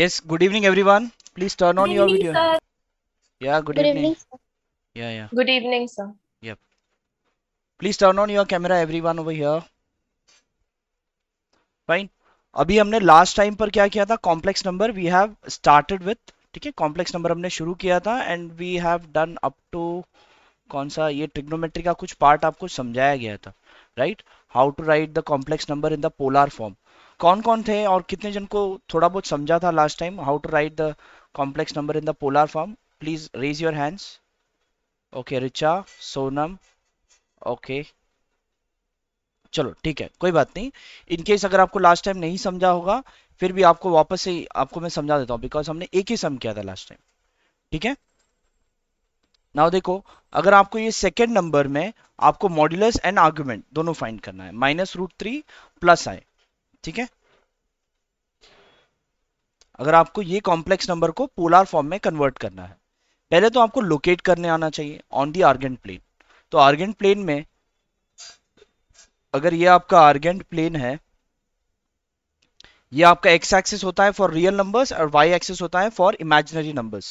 Yes, good evening everyone. Please turn on good your evening, video. Sir. Yeah, good, good evening. evening sir. yeah, yeah. Good evening, sir. Yep. Please turn on your camera everyone over here. Fine. अभी हमने last time पर क्या किया था complex number we have started with ठीक है complex number हमने शुरू किया था and we have done up to कौन सा ये ट्रिग्नोमेट्री का कुछ पार्ट आपको समझाया गया था right how to write the complex number in the polar form कौन कौन थे और कितने जन को थोड़ा बहुत समझा था last time how to write the complex number in the polar form please raise your hands okay Richa Sonam okay चलो ठीक है कोई बात नहीं इनकेस अगर आपको लास्ट टाइम नहीं समझा होगा फिर भी आपको वापस से आपको मैं समझा देता हूँ बिकॉज हमने एक ही सम किया था लास्ट टाइम ठीक है नाउ देखो अगर आपको ये सेकेंड नंबर में आपको मॉड्यूलस एंड आर्ग्यूमेंट दोनों फाइंड करना है माइनस रूट थ्री प्लस आए ठीक है अगर आपको ये कॉम्प्लेक्स नंबर को पोलर फॉर्म में कन्वर्ट करना है पहले तो आपको लोकेट करने आना चाहिए ऑन दी आर्गेंट प्लेन तो आर्गेंट प्लेन में अगर ये आपका आर्गेंट प्लेन है ये आपका एक्स एक्सिस होता है फॉर रियल नंबर्स और वाई एक्सिस होता है फॉर इमेजिनरी नंबर्स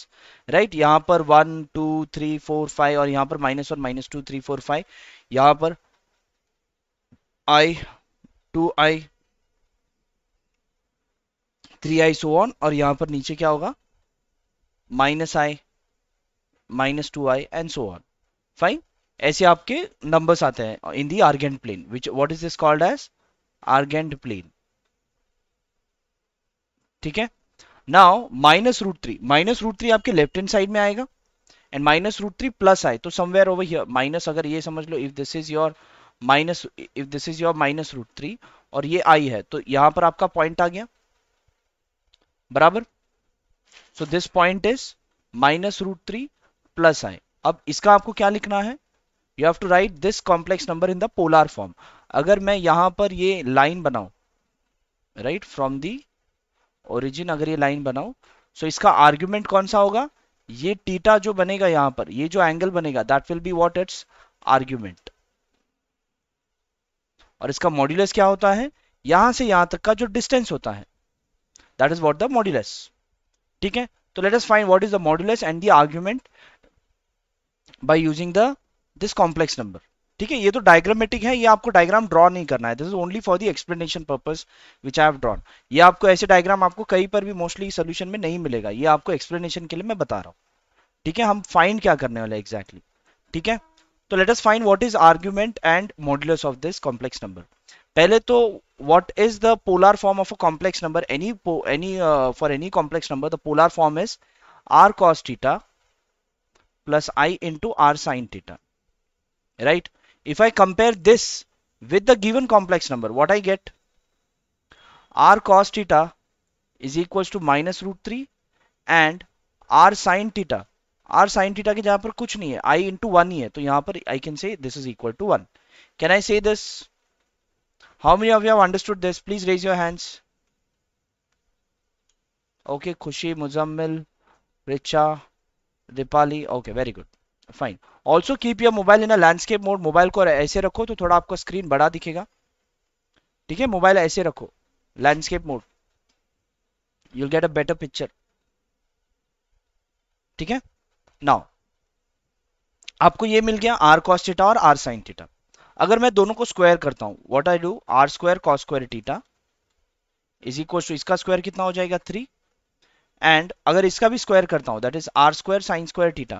राइट यहाँ पर one two three four five और यहाँ पर minus one minus two three four five यहाँ पर i two i three i so on और यहाँ पर नीचे क्या होगा minus i minus two i and so on fine ऐसे आपके नंबर्स आते हैं in the Argand plane which what is this called as Argand plane ठीक है now minus root three minus root three आपके लेफ्ट हैंड साइड में आएगा and minus root three plus i तो समवेयर ओवर हियर माइनस अगर ये समझ लो if this is your minus if this is your minus root three और ये आई है तो यहां पर आपका पॉइंट आ गया बराबर so this point is minus root three plus i अब इसका आपको क्या लिखना है you have to write this complex number in the polar form अगर मैं यहां पर ये लाइन बनाऊ राइट फ्रॉम दी ओरिजिन अगर ये लाइन बनाऊ सो so इसका आर्ग्यूमेंट कौन सा होगा ये टीटा जो बनेगा यहां पर ये जो एंगल बनेगा that will be what its argument और इसका मॉड्यूलस क्या होता है यहां से यहां तक का जो डिस्टेंस होता है that is what the modulus ठीक है तो let us find what is the modulus and the argument by using the this complex number ठीक है ये तो डायग्रामेटिक है ये आपको डायग्राम ड्रॉ नहीं करना है this is only for the explanation purpose which I have drawn ये आपको ऐसे डायग्राम आपको कहीं पर भी मोस्टली सोल्यूशन में नहीं मिलेगा ये आपको एक्सप्लेनेशन के लिए मैं बता रहा हूँ ठीक है हम फाइंड क्या करने वाले एग्जैक्टली exactly, ठीक है तो let us find what is argument and modulus of this complex number पहले तो what is the polar form of a complex number any any uh, for any complex number the polar form is r cos theta plus i into r sin theta right if i compare this with the given complex number what i get r cos theta is equals to minus root 3 and r sin theta r sin theta के जहां पर कुछ नहीं है i into 1 ही है तो यहां पर i can say this is equal to 1 can i say this how many of you have understood this please raise your hands okay khushi muzammil richa dipali okay very good fine also keep your mobile in a landscape mode mobile को ऐसे रखो तो थोड़ा आपका screen बड़ा दिखेगा ठीक है मोबाइल ऐसे रखो landscape mode you'll get a better picture ठीक है नाउ आपको ये मिल गया आर कॉस्टिटा और आर साइन थीटा अगर मैं दोनों को स्क्वायर करता हूं what I do r square cos square theta is equal to इसका स्क्वायर कितना हो जाएगा थ्री एंड अगर इसका भी स्क्वायर करता हूं that is r square sine square theta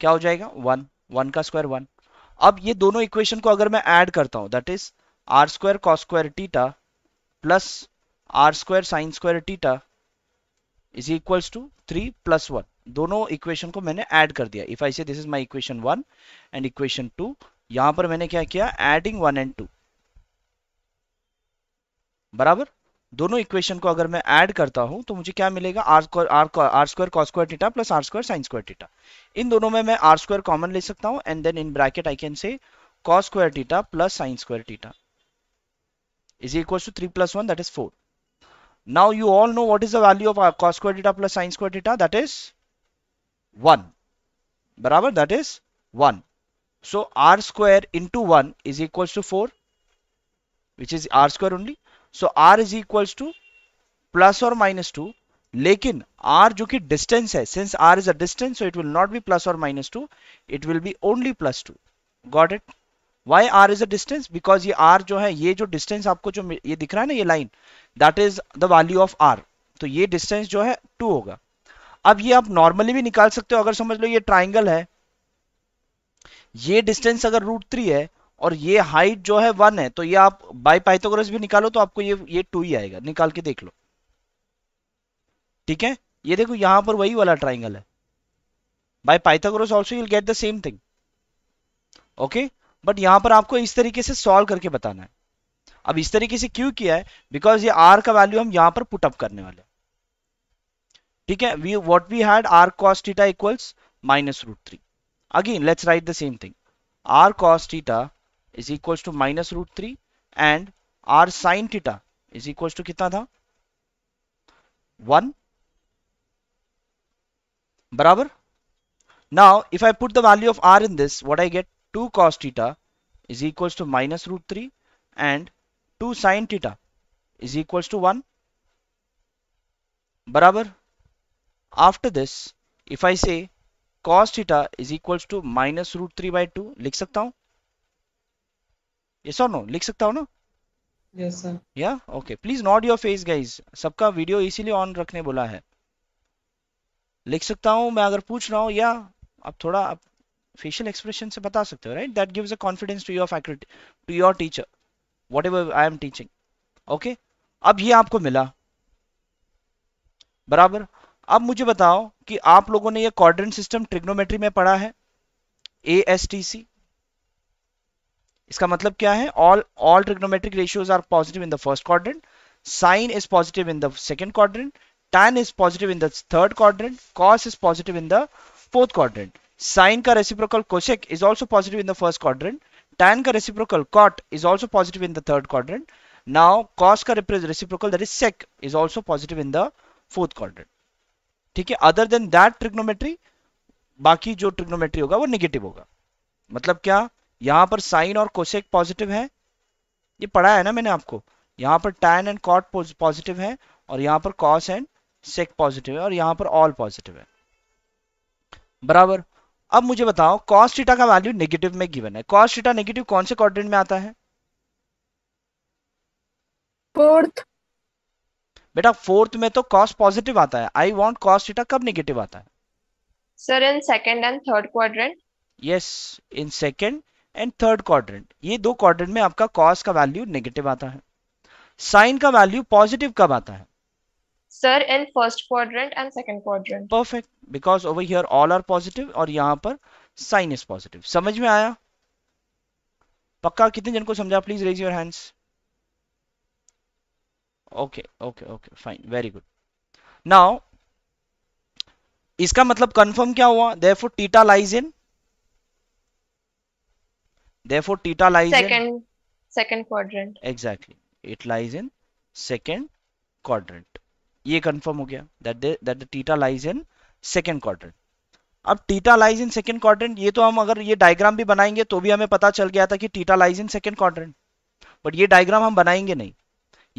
क्या हो जाएगा वन वन का स्क्वायर वन अब ये दोनों इक्वेशन को अगर मैं ऐड करता हूं that is r square cos square theta plus r square sine square theta is equals to three plus one दोनों इक्वेशन को मैंने ऐड कर दिया if I say this is my equation one and equation two यहां पर मैंने क्या किया एडिंग वन एंड टू बराबर दोनों इक्वेशन को अगर मैं ऐड करता हूं तो मुझे क्या मिलेगा r square r r square cos square theta plus r square sine square theta इन दोनों में मैं आर स्क्वायर कॉमन ले सकता हूं and then in bracket I can say cos square theta plus sine square theta is equal to three plus one that is four now you all know what is the value of cos square theta plus sine square theta that is one बराबर that is one So r square into 1 is equals to 4 which is r square only. So r is equals to plus or minus 2 लेकिन r जो कि distance है since r is a distance so it will not be plus और minus two it will be only plus two got it why r is a distance because ये r जो है ये जो डिस्टेंस आपको जो ये दिख रहा है ना ये line that is the value of r तो ये डिस्टेंस जो है टू होगा अब ये आप नॉर्मली भी निकाल सकते हो अगर समझ लो ये ट्राइंगल है ये डिस्टेंस अगर रूट थ्री है और ये हाइट जो है वन है तो ये आप बाई पाइथागोरस भी निकालो तो आपको ये ये टू ही आएगा निकाल के देख लो ठीक है ये देखो यहां पर वही वाला ट्राइंगल है by Pythagoras also you get the same thing okay but यहां पर आपको इस तरीके से सॉल्व करके बताना है अब इस तरीके से क्यों किया है बिकॉज ये आर का वैल्यू हम यहां पर पुटअप करने वाले ठीक है we what we had r cos theta equals minus root three Again, let's write the same thing. r cos theta is equals to minus root 3 and r sin theta is equals to कितना tha? 1 Barabar. now if I put the value of r in this what I get 2 cos theta is equals to minus root 3 and 2 sin theta is equals to 1 Barabar. after this if I say cos theta is equals to minus root three by two लिख सकता हूँ yes और no लिख सकता हूँ ना yes sir या okay please not your face guys सबका वीडियो इसीलिए ऑन रखने बोला है लिख सकता हूँ मैं अगर पूछ रहा हूँ या आप थोड़ा आप फेशियल एक्सप्रेशन से बता सकते हो right that gives a confidence to your faculty to your teacher whatever I am teaching okay अब ये आपको मिला बराबर अब मुझे बताओ कि आप लोगों ने यह क्वाड्रेंट सिस्टम ट्रिग्नोमेट्री में पढ़ा है ए इसका मतलब क्या है all all trigonometric ratios are positive in the first quadrant sine is positive in the second quadrant tan is positive in the third quadrant cos is positive in the fourth quadrant sine का reciprocal cosec is also positive in the first quadrant tan का reciprocal cot is also positive in the third quadrant now cos का reciprocal that is sec is also positive in the fourth quadrant ठीक है other than that trigonometry बाकी जो trigonometry होगा वो negative होगा मतलब क्या यहां पर साइन और कोसेक पॉजिटिव है ये पढ़ा है ना मैंने आपको यहां पर टैन एंड कॉट पॉजिटिव है और यहां पर कॉस एंड सेक पॉजिटिव है और यहां पर ऑल पॉजिटिव है बराबर अब मुझे बताओ कॉस टीटा का वैल्यू नेगेटिव में गिवन है कॉस टीटा नेगेटिव कौन से क्वाड्रेंट में आता है फोर्थ बेटा फोर्थ में तो कॉस्ट पॉजिटिव आता है आई वॉन्ट कॉस्ट थीटा कब निगेटिव आता है sir in second and third quadrant yes in second and third quadrant ये दो क्वाड्रेंट में आपका कॉस्ट का वैल्यू नेगेटिव आता है साइन का वैल्यू पॉजिटिव कब आता है sir in first quadrant and second quadrant perfect because over here all are positive और यहाँ पर साइन इज पॉजिटिव समझ में आया पक्का कितने जन को समझा please raise your hands okay okay okay fine very good now इसका मतलब कंफर्म क्या हुआ for theta lies in the for theta lies in second quadrant exactly it lies in second quadrant ये कंफर्म हो गया that that theta lies in second quadrant अब theta lies in second quadrant ये तो हम अगर ये डायग्राम भी बनाएंगे तो भी हमें पता चल गया था कि theta lies in second quadrant but ये डायग्राम हम बनाएंगे नहीं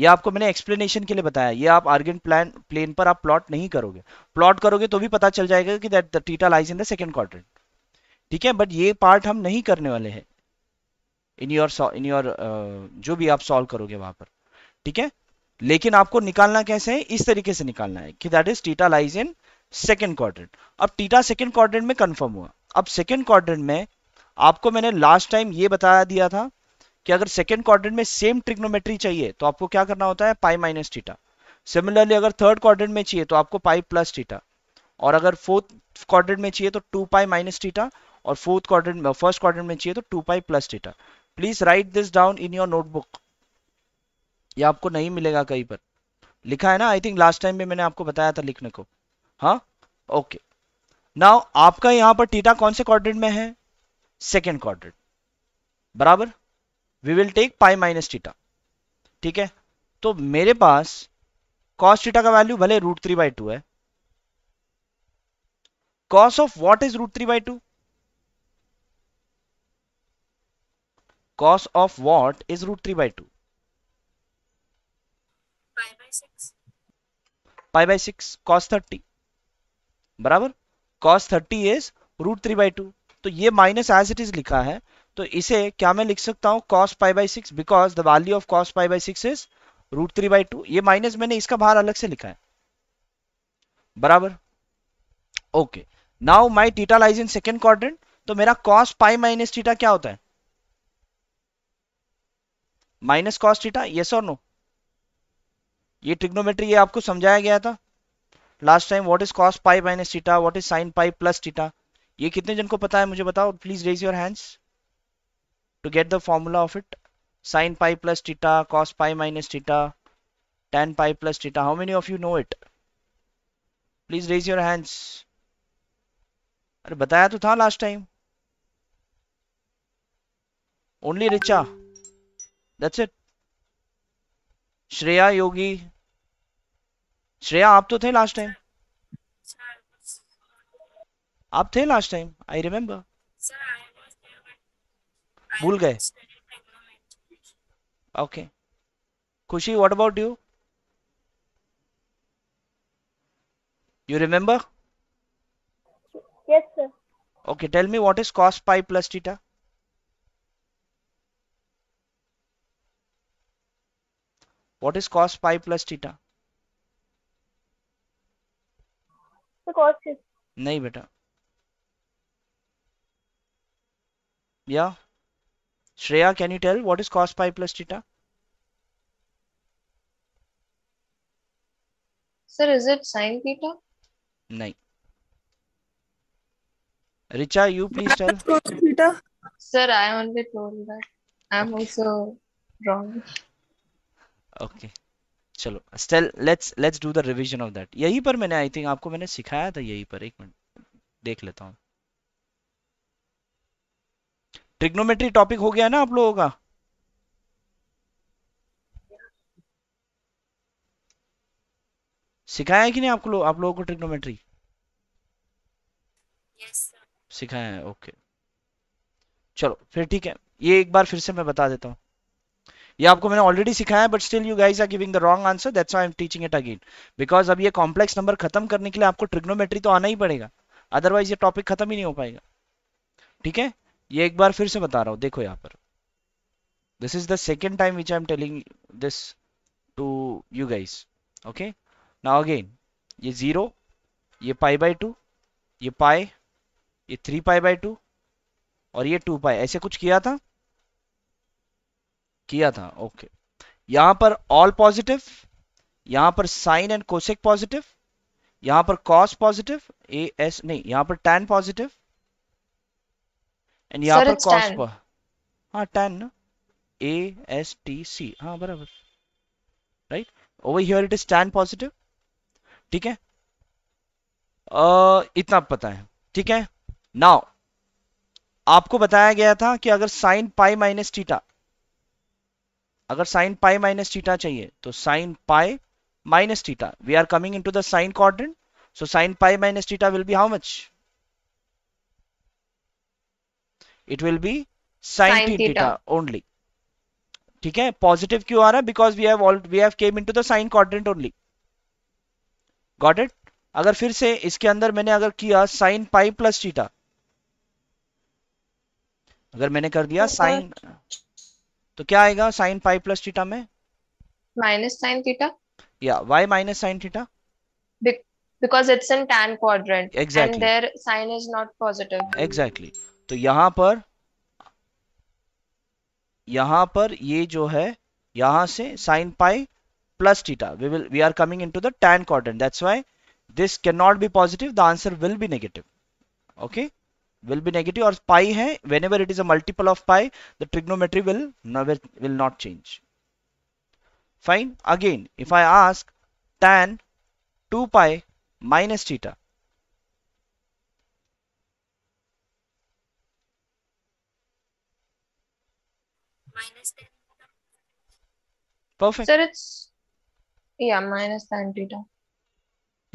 ये आपको मैंने एक्सप्लेनेशन के लिए बताया ये आप आर्गन प्लान प्लेन पर आप प्लॉट नहीं करोगे प्लॉट करोगे तो भी पता चल जाएगा कि that the theta lies in the second quarter ठीक है बट ये पार्ट हम नहीं करने वाले हैं इन योर इन योर जो भी आप सॉल्व करोगे वहां पर ठीक है लेकिन आपको निकालना कैसे है इस तरीके से निकालना है कि that is theta lies in second quarter अब टीटा सेकेंड क्वार्टर में कन्फर्म हुआ अब सेकेंड क्वार्टर में आपको मैंने लास्ट टाइम ये बताया दिया था कि अगर सेकेंड क्वार्टर में सेम ट्रिग्नोमेट्री चाहिए तो आपको क्या करना होता है पाई माइनस टीटा सिमिलरली अगर थर्ड क्वाड्रेंट में चाहिए तो आपको पाई प्लस टीटा और अगर फोर्थ क्वाड्रेंट में चाहिए तो टू पाई माइनस टीटा और फोर्थ क्वाड्रेंट में फर्स्ट क्वाड्रेंट में चाहिए तो two pi plus theta please write this down in your notebook ये आपको नहीं मिलेगा कहीं पर लिखा है ना आई थिंक लास्ट टाइम भी मैंने आपको बताया था लिखने को हाँ ओके नाउ आपका यहाँ पर टीटा कौन से क्वार में है सेकेंड क्वार बराबर we will take pi minus theta ठीक है तो मेरे पास कॉस टीटा का वैल्यू भले रूट थ्री बाई टू है cos of what is root three by two cos of what is root three by two pi by six cos thirty बराबर cos thirty is root three by two तो ये minus as it is लिखा है तो इसे क्या मैं लिख सकता हूं cos pi by six because the value of cos pi by six is root three by two ये माइनस मैंने इसका बाहर अलग से लिखा है बराबर okay now my theta lies in second quadrant तो मेरा कॉस पाई माइनस टीटा क्या होता है माइनस कॉस टीटा यस और नो ये ट्रिग्नोमेट्री ये आपको समझाया गया था last time what is cos pi minus theta what is sine pi plus theta ये कितने जन को पता है मुझे बताओ please raise your hands to get the formula of it sine pi plus theta cos pi minus theta tan pi plus theta how many of you know it please raise your hands अरे बताया तो था only time that's it shreya yogi Shreya Yogi to आप तो थे last time आप थे i remember I remember भूल गए okay Khushi what about you you remember yes sir okay tell me what is cos pi plus theta what is cos pi plus theta so cos नहीं बेटा या yeah. Shreya, can you tell what is cos pi plus theta? Sir, is it sine theta? No. Richa, you please tell. Cos theta. Sir, I only told that. I'm okay. also wrong. Okay. चलो स्टेल let's let's do the revision of that यही पर मैंने I think आपको मैंने सिखाया था यही पर एक मिनट देख लेता हूँ ट्रिग्नोमेट्री टॉपिक हो गया ना आप लोगों का सिखाया है कि नहीं आपको आप लोगों को ट्रिग्नोमेट्री yes, सिखाया है ओके चलो फिर ठीक है ये एक बार फिर से मैं बता देता हूं ये आपको मैंने ऑलरेडी सिखाया है but still you guys are giving the wrong answer that's I am teaching it again because अब ये कॉम्प्लेक्स नंबर खत्म करने के लिए आपको ट्रिग्नोमेट्री तो आना ही पड़ेगा अदरवाइज ये टॉपिक खत्म ही नहीं हो पाएगा ठीक है ये एक बार फिर से बता रहा हूं देखो यहां पर this is the second time which I am telling this to you guys okay now again ये जीरो ये पाई बाई टू ये पाई ये थ्री पाई बाई टू और ये टू पाई ऐसे कुछ किया था किया था ओके okay. यहां पर ऑल पॉजिटिव यहां पर साइन एंड कोसेक पॉजिटिव यहां पर कॉस पॉजिटिव ए एस नहीं यहां पर टैन पॉजिटिव एंड यहाँ पर कॉस पर हाँ टेन ना ए एस टी सी हाँ बराबर right over here it is tan positive ठीक है uh, इतना पता है ठीक है नाउ आपको बताया गया था कि अगर साइन पाई माइनस टीटा अगर साइन पाई माइनस टीटा चाहिए तो sine pi minus theta we are coming into the sine quadrant so sine pi minus theta will be how much it will be sine theta only ठीक है positive क्यों आ रहा है because we have we have came into the sine quadrant only got it अगर फिर से इसके अंदर मैंने अगर किया साइन पाई प्लस थीटा अगर मैंने कर दिया साइन तो क्या आएगा साइन पाई प्लस थीटा में माइनस साइन थीटा या why minus sine theta because it's in tan quadrant exactly there sine is not positive exactly तो यहां पर यहां पर ये जो है यहां से sine pi plus theta we will we are coming into the tan क्वार that's why this can not be positive the answer will be negative okay will be negative और पाई है when it is a multiple of pi the trigonometry will will not change fine again if I ask tan two pi minus theta Perfect. Sir, it's yeah minus tan theta.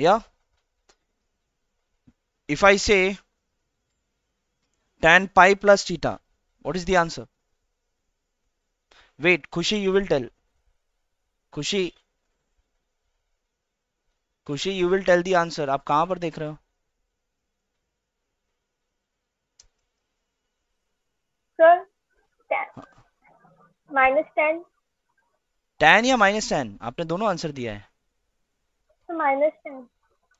Yeah. If I say tan pi plus theta, what is the answer? Wait, Kushi, you will tell. Kushi, Kushi, you will tell the answer. आप कहां पर देख रहे हो sir minus tan tan या minus tan आपने दोनों answer दिया है माइनस टेन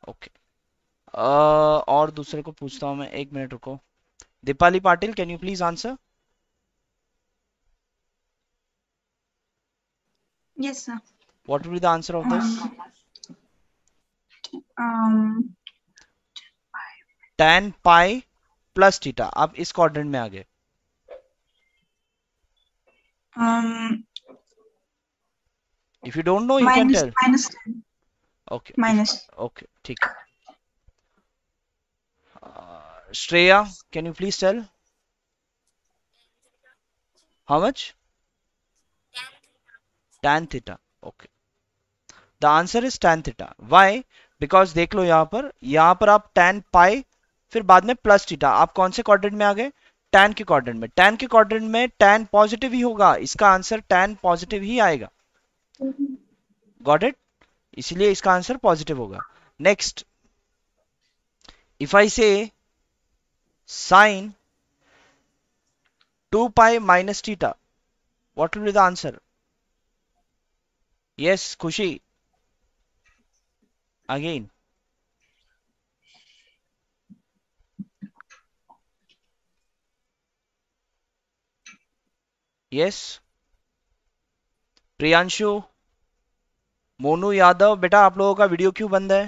ओके और दूसरे को पूछता हूँ मैं एक मिनट रुको Deepali Patil can you please answer yes sir what will be the answer of this um, um tan pi plus आप इस क्वाड्रेंट में आ गए Um, if you don't know, you minus, can tell. Minus 10. Okay. Minus. Okay, tick Uh, Shreya, can you please tell? How much? Tan theta. Okay. The answer is tan theta. Why? Because देख लो यहाँ पर यहाँ पर आप tan pi फिर बाद में plus theta. आप कौन से क्वाड्रेंट में आ गए? टैन के क्वाड्रेंट में टैन के क्वाड्रेंट में टैन पॉजिटिव ही होगा इसका आंसर टैन पॉजिटिव ही आएगा गॉट इट इसलिए इसका आंसर पॉजिटिव होगा next if I say sine two pi minus theta what will be the answer yes khushi again yes Priyanshu Monu Yadav बेटा आप लोगों का वीडियो क्यों बंद है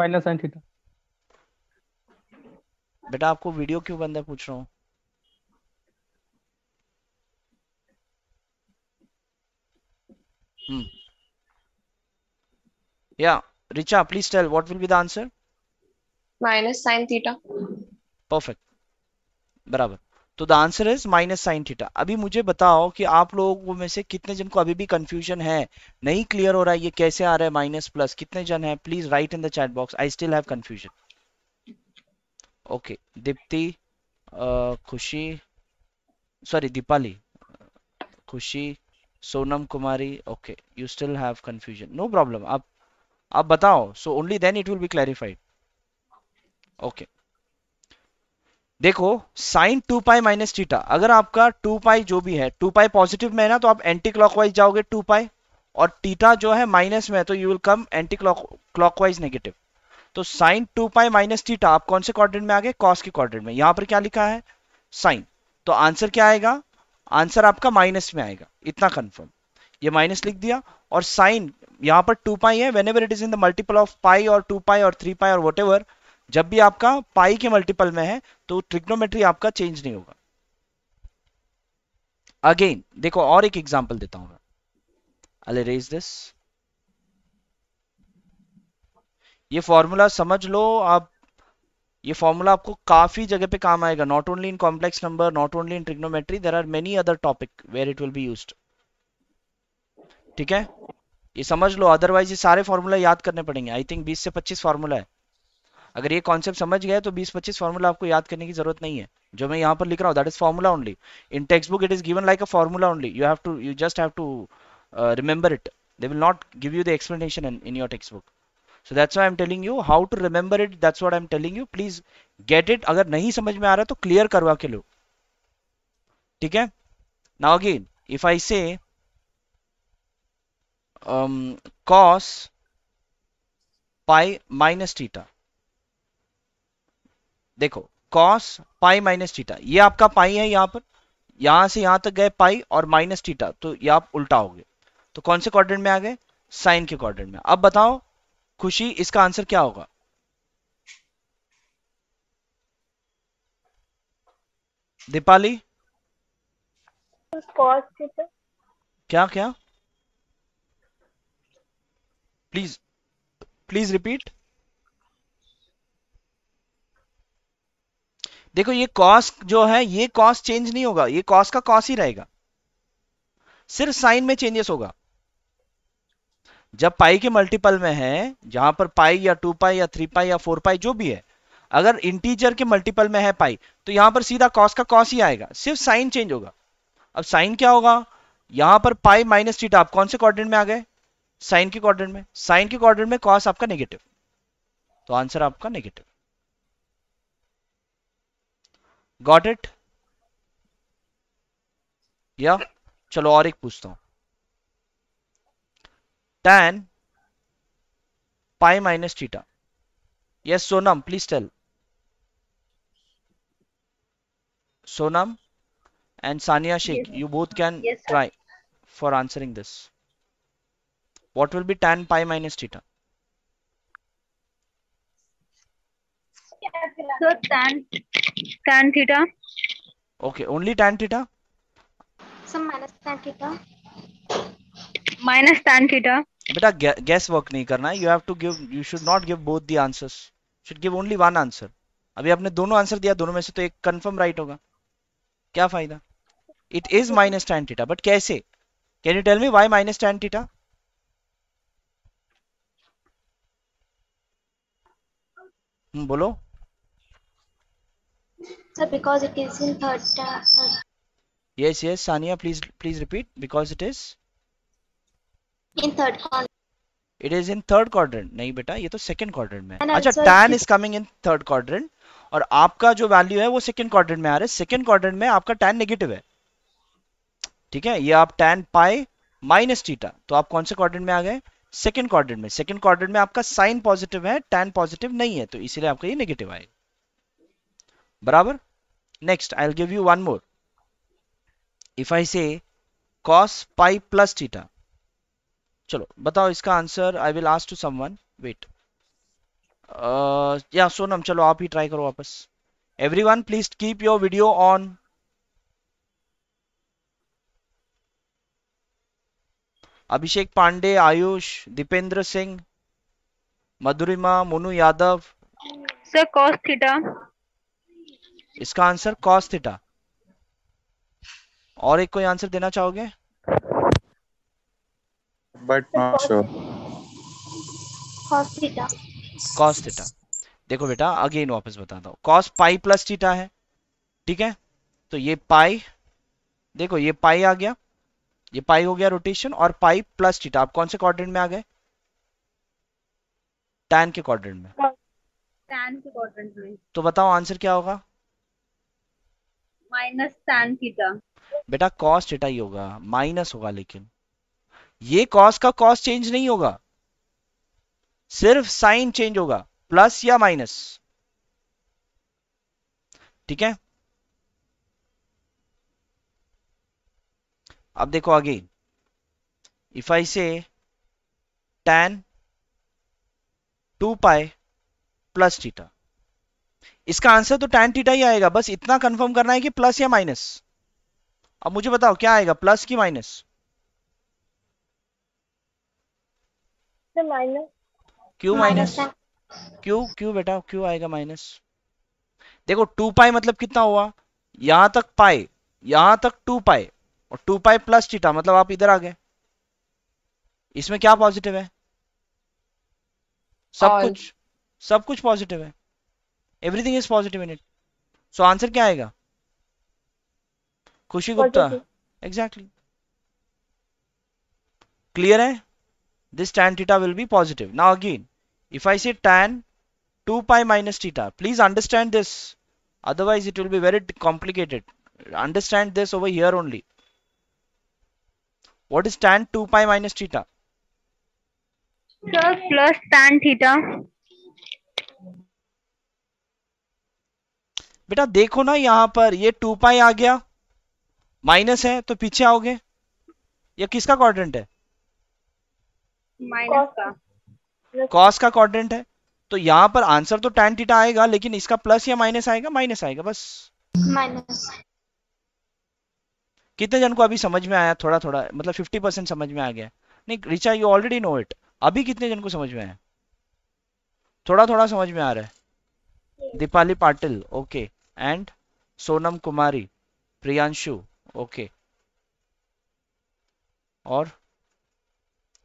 माइनस साइन थीटा बेटा आपको वीडियो क्यों बंद है पूछ रहा हूं हम्म या Richa please tell what will be the answer minus sine theta perfect बराबर तो the answer is minus sine theta अभी मुझे बताओ कि आप लोगों में से कितने जन को अभी भी कंफ्यूजन है नहीं क्लियर हो रहा है ये कैसे आ रहा है माइनस प्लस कितने जन है please write in the chat box I still have confusion okay Deepti Khushi sorry Deepali Khushi Sonam Kumari okay you still have confusion no problem आप आप बताओ so only then it will be clarified okay देखो sine two pi minus theta अगर आपका to पाई जो भी है to pi positive में है ना तो आप एंटी क्लॉकवाइज जाओगे टू पाई और टीटा जो है माइनस में है तो you will come anti clockwise negative तो sine two pi minus theta आप कौन से क्वाड्रेंट में आगे कॉस के क्वाड्रेंट में यहां पर क्या लिखा है साइन तो आंसर क्या आएगा आंसर आपका माइनस में आएगा इतना कंफर्म ये माइनस लिख दिया और साइन यहाँ पर टू पाई है when it is in the multiple of pi और टू पाई और थ्री पाई और वट जब भी आपका पाई के मल्टीपल में है तो ट्रिग्नोमेट्री आपका चेंज नहीं होगा अगेन देखो और एक एग्जाम्पल देता हूं अले रेज दिस ये फॉर्मूला समझ लो आप ये फॉर्मूला आपको काफी जगह पे काम आएगा not only in complex number not only in trigonometry there are many other topic where it will be use ठीक है ये समझ लो अदरवाइज ये सारे फॉर्मूला याद करने पड़ेंगे आई थिंक 20 से 25 फॉर्मूला है अगर ये कॉन्सेप्ट समझ गया तो बीस पच्चीस फॉर्मूला आपको याद करने की जरूरत नहीं है जो मैं यहाँ पर लिख रहा हूँ that is formula only in textbook it is given like a formula only you have to you just have to remember it they will not give you the explanation in your textbook so that's why am telling you how to remember it that's what I am telling you please get it अगर नहीं समझ में आ रहा तो clear करवा के लो ठीक है now again if I say cos pi minus theta देखो कॉस पाई माइनस टीटा ये आपका पाई है यहाँ पर यहां से यहां तक गए पाई और माइनस टीटा तो ये आप उल्टा हो गए तो कौन से क्वार में आ गए साइन के क्वार में अब बताओ खुशी इसका आंसर क्या होगा दीपाली क्या क्या प्लीज प्लीज रिपीट देखो ये कॉस जो है ये कॉस चेंज नहीं होगा ये कॉस का कॉस ही रहेगा सिर्फ साइन में चेंजेस होगा जब पाई के मल्टीपल में है जहां पर पाई या टू पाई या थ्री पाई या फोर पाई जो भी है अगर इंटीजर के मल्टीपल में है पाई तो यहां पर सीधा कॉस का कॉस ही आएगा सिर्फ साइन चेंज होगा अब साइन क्या होगा यहां पर पाई माइनस थीटा आप कौन से क्वाड्रेंट में आ गए साइन के क्वाड्रेंट में साइन के क्वाड्रेंट में कॉस आपका नेगेटिव तो आंसर आपका negative Got it? Yeah. Chalo, aur ek puchta tan pi minus theta yes sonam please tell sonam and sania sheikh yes, you both can yes, try for answering this what will be tan pi minus theta tan tan theta. Okay, only tan theta. minus tan theta. Minus tan theta. अभी आपने दोनों answer दिया दोनों में से तो एक confirm right होगा क्या फायदा it is minus tan theta but कैसे can you tell me why minus tan theta बोलो Sir, because it is in third. Uh, yes, yes, Sania, please, please repeat. Because it is in third quadrant. It is in third quadrant. नहीं beta ये तो second quadrant में. अच्छा, tan is coming in third quadrant. और आपका जो value है वो सेकेंड क्वार्टर में आ रहा है सेकेंड क्वार्टर में आपका टैन नेगेटिव है ठीक है ये आप टैन पाई माइनस टीटा तो आप कौन से क्वार्टर में आ गए सेकेंड क्वार्टर में सेकेंड क्वार्टर में आपका साइन पॉजिटिव है टैन पॉजिटिव नहीं है तो इसीलिए आपका ये नेगेटिव आएगा बराबर next I'll give you one more if I say cos pi plus theta chalo batao iska answer I will ask to someone wait uh, yeah sonam chalo aap hi try karo everyone please keep your video on Abhishek Pandey, Ayush, Dipendra Singh, Madhurima, Monu Yadav. Sir, cos theta. इसका answer cos theta और एक कोई answer देना चाहोगे but not sure cos theta cos theta देखो बेटा again वापस बताता हूँ कॉस पाई प्लस थीटा है ठीक है तो ये पाई देखो ये पाई आ गया ये पाई हो गया रोटेशन और पाई प्लस थीटा आप कौन से क्वाड्रेंट में आ गए टैन के क्वाड्रेंट में टैन के क्वाड्रेंट में तो बताओ आंसर क्या होगा माइनस टेन थीटा बेटा कॉस थीटा ही होगा माइनस होगा लेकिन ये कॉस का कॉस चेंज नहीं होगा सिर्फ साइन चेंज होगा प्लस या माइनस ठीक है अब देखो आगे if I say tan two pi plus theta इसका आंसर तो tan थीटा ही आएगा बस इतना कंफर्म करना है कि प्लस या माइनस अब मुझे बताओ क्या आएगा प्लस की माइनस माइनस क्यों माइनस क्यों क्यों बेटा क्यों आएगा माइनस देखो टू पाई मतलब कितना हुआ यहां तक पाई यहां तक टू पाई और टू पाई प्लस थीटा मतलब आप इधर आ गए इसमें क्या पॉजिटिव है सब All. कुछ सब कुछ पॉजिटिव है Everything is positive in it. So answer क्या आएगा खुशी गुप्ता एग्जैक्टली क्लियर है this tan theta will be positive. Now again, if I say tan 2 pi minus theta, please understand this. Otherwise, it will be very complicated. Understand this over here only. What is tan 2 pi minus theta? plus tan theta. बेटा देखो ना यहां पर ये to पाई आ गया minus है तो पीछे आओगे ये किसका क्वाड्रेंट है कॉस का क्वाड्रेंट है तो यहां पर आंसर तो टेन टीटा आएगा लेकिन इसका प्लस या माइनस आएगा माइनस आएगा बस माइनस कितने जन को अभी समझ में आया थोड़ा थोड़ा मतलब 50 परसेंट समझ में आ गया नहीं Richa you already know it अभी कितने जन को समझ में आया थोड़ा थोड़ा समझ में आ रहा है Deepali Patil okay and Sonam Kumari, Priyanshu. Okay. और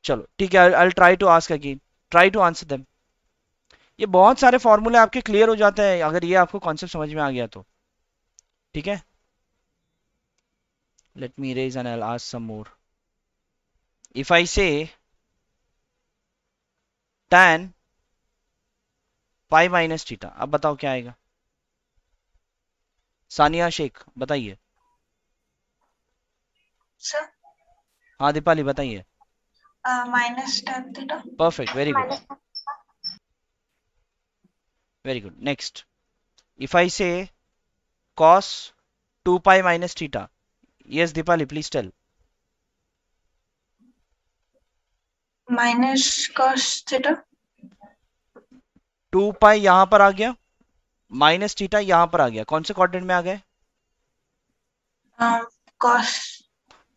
चलो ठीक है I try to ask again try to answer them ये बहुत सारे फॉर्मूले आपके क्लियर हो जाते हैं अगर ये आपको कॉन्सेप्ट समझ में आ गया तो ठीक है let me raise and all ask some if I say tan tan minus theta अब बताओ क्या आएगा सानिया शेख बताइए हाँ दीपाली बताइए perfect very good very good next if I say cos two pi minus theta yes Deepali please tell minus cos theta two pi यहां पर आ गया माइनस थीटा यहां पर आ गया कौन से क्वाड्रेंट में आ गए um,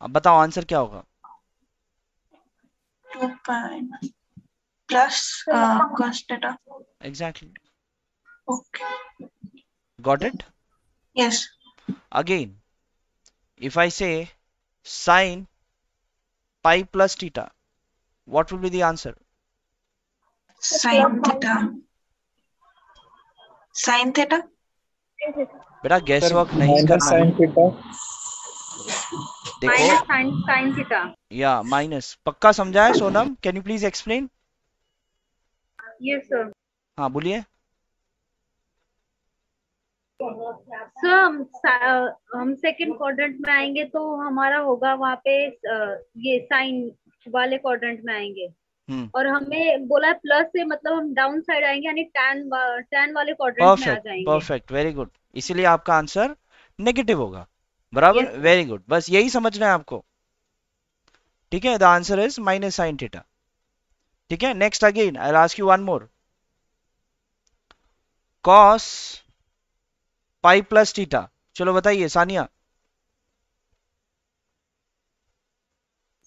अब बताओ आंसर क्या होगा again if I say sine pi plus theta what will be the answer sine theta sine theta बेटा गैस वर्क नहीं करना साइन थेटा देखो माइनस साइन साइन थेटा या माइनस पक्का समझा है Sonam can you please explain yes sir हाँ बोलिए सर हम सेकंड क्वाड्रेंट में आएंगे तो हमारा होगा वहाँ पे ये साइन वाले क्वाड्रेंट में आएंगे हम्म। और हमें बोला है प्लस से मतलब हम डाउन साइड आएंगे यानी टैन टैन वाले क्वाड्रेंट में आ जाएंगे परफेक्ट वेरी गुड इसीलिए आपका आंसर नेगेटिव होगा बराबर वेरी गुड बस यही समझना है आपको ठीक है the answer is minus sine theta ठीक है next again I ask you one more cos pi plus theta चलो बताइए Sania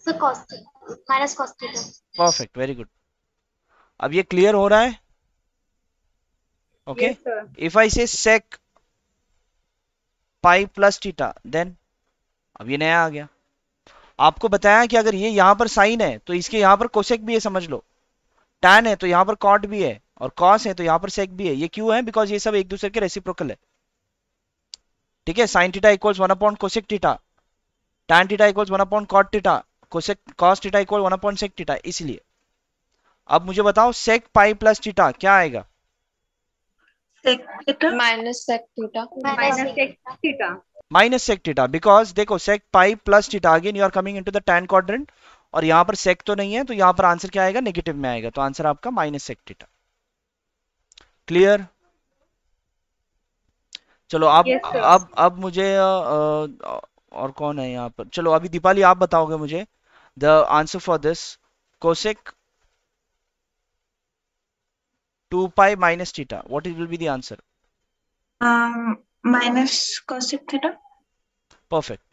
sir cos theta minus cos theta perfect very good अब ये क्लियर हो रहा है okay if I say sec pi plus theta then अब ये नया आ गया आपको बताया कि अगर ये यहां पर साइन है तो इसके यहां पर कोसेक भी है समझ लो टैन है तो यहां पर कॉट भी है और कॉस है तो यहां पर सेक भी है ये क्यों है बिकॉज ये सब एक दूसरे के रेसिप्रोकल है ठीक है sine theta equals one upon cosec theta tan theta equals one upon cot theta cosec cos theta equal one upon sec theta इसलिए अब मुझे बताओ सेक पाई प्लस टीटा क्या आएगा माइनस सेक टीटा बिकॉज देखो sec pi plus theta again you are coming into the tan quadrant और यहाँ पर सेक तो नहीं है तो यहाँ पर आंसर क्या आएगा नेगेटिव में आएगा तो आंसर आपका माइनस सेक टीटा क्लियर चलो आप yes, अब अब मुझे आ, आ, और कौन है यहाँ पर चलो अभी दीपाली आप बताओगे मुझे the answer for this cosec 2 pi minus theta what it will be the answer um minus cosec theta perfect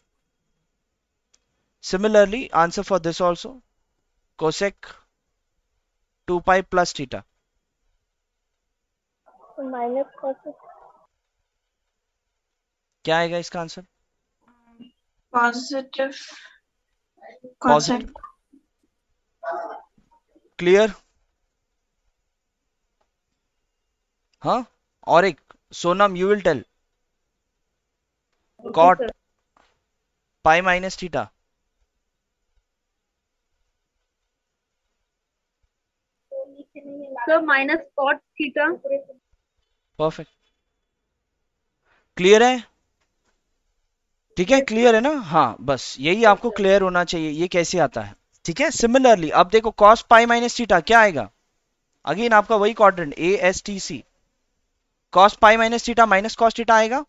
similarly answer for this also cosec 2 pi plus theta minus cosec क्या आएगा इसका answer? Positive. पॉजिटिव क्लियर हाँ और एक Sonam you will tell cot pi minus theta minus cot theta perfect clear है ठीक है clear है ना हाँ बस यही आपको क्लियर होना चाहिए ये कैसे आता है ठीक है सिमिलरली अब देखो कॉस पाई माइनस थीटा क्या आएगा अगेन आपका वही quadrant A S T C cos pi minus theta minus cos theta आएगा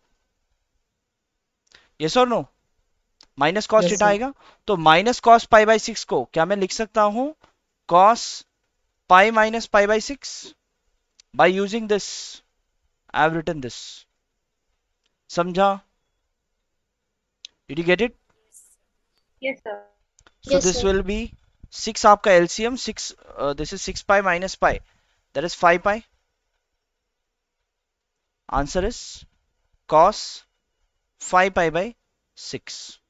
यस और नो माइनस कॉस थीटा आएगा तो minus cos pi by six को क्या मैं लिख सकता हूं cos pi minus pi by six by using this I have written this समझा Did you get it? Yes, sir. So yes, this sir. will be 6 आपका LCM 6 uh, this is 6 pi minus pi that is 5 pi answer is cos 5 pi by 6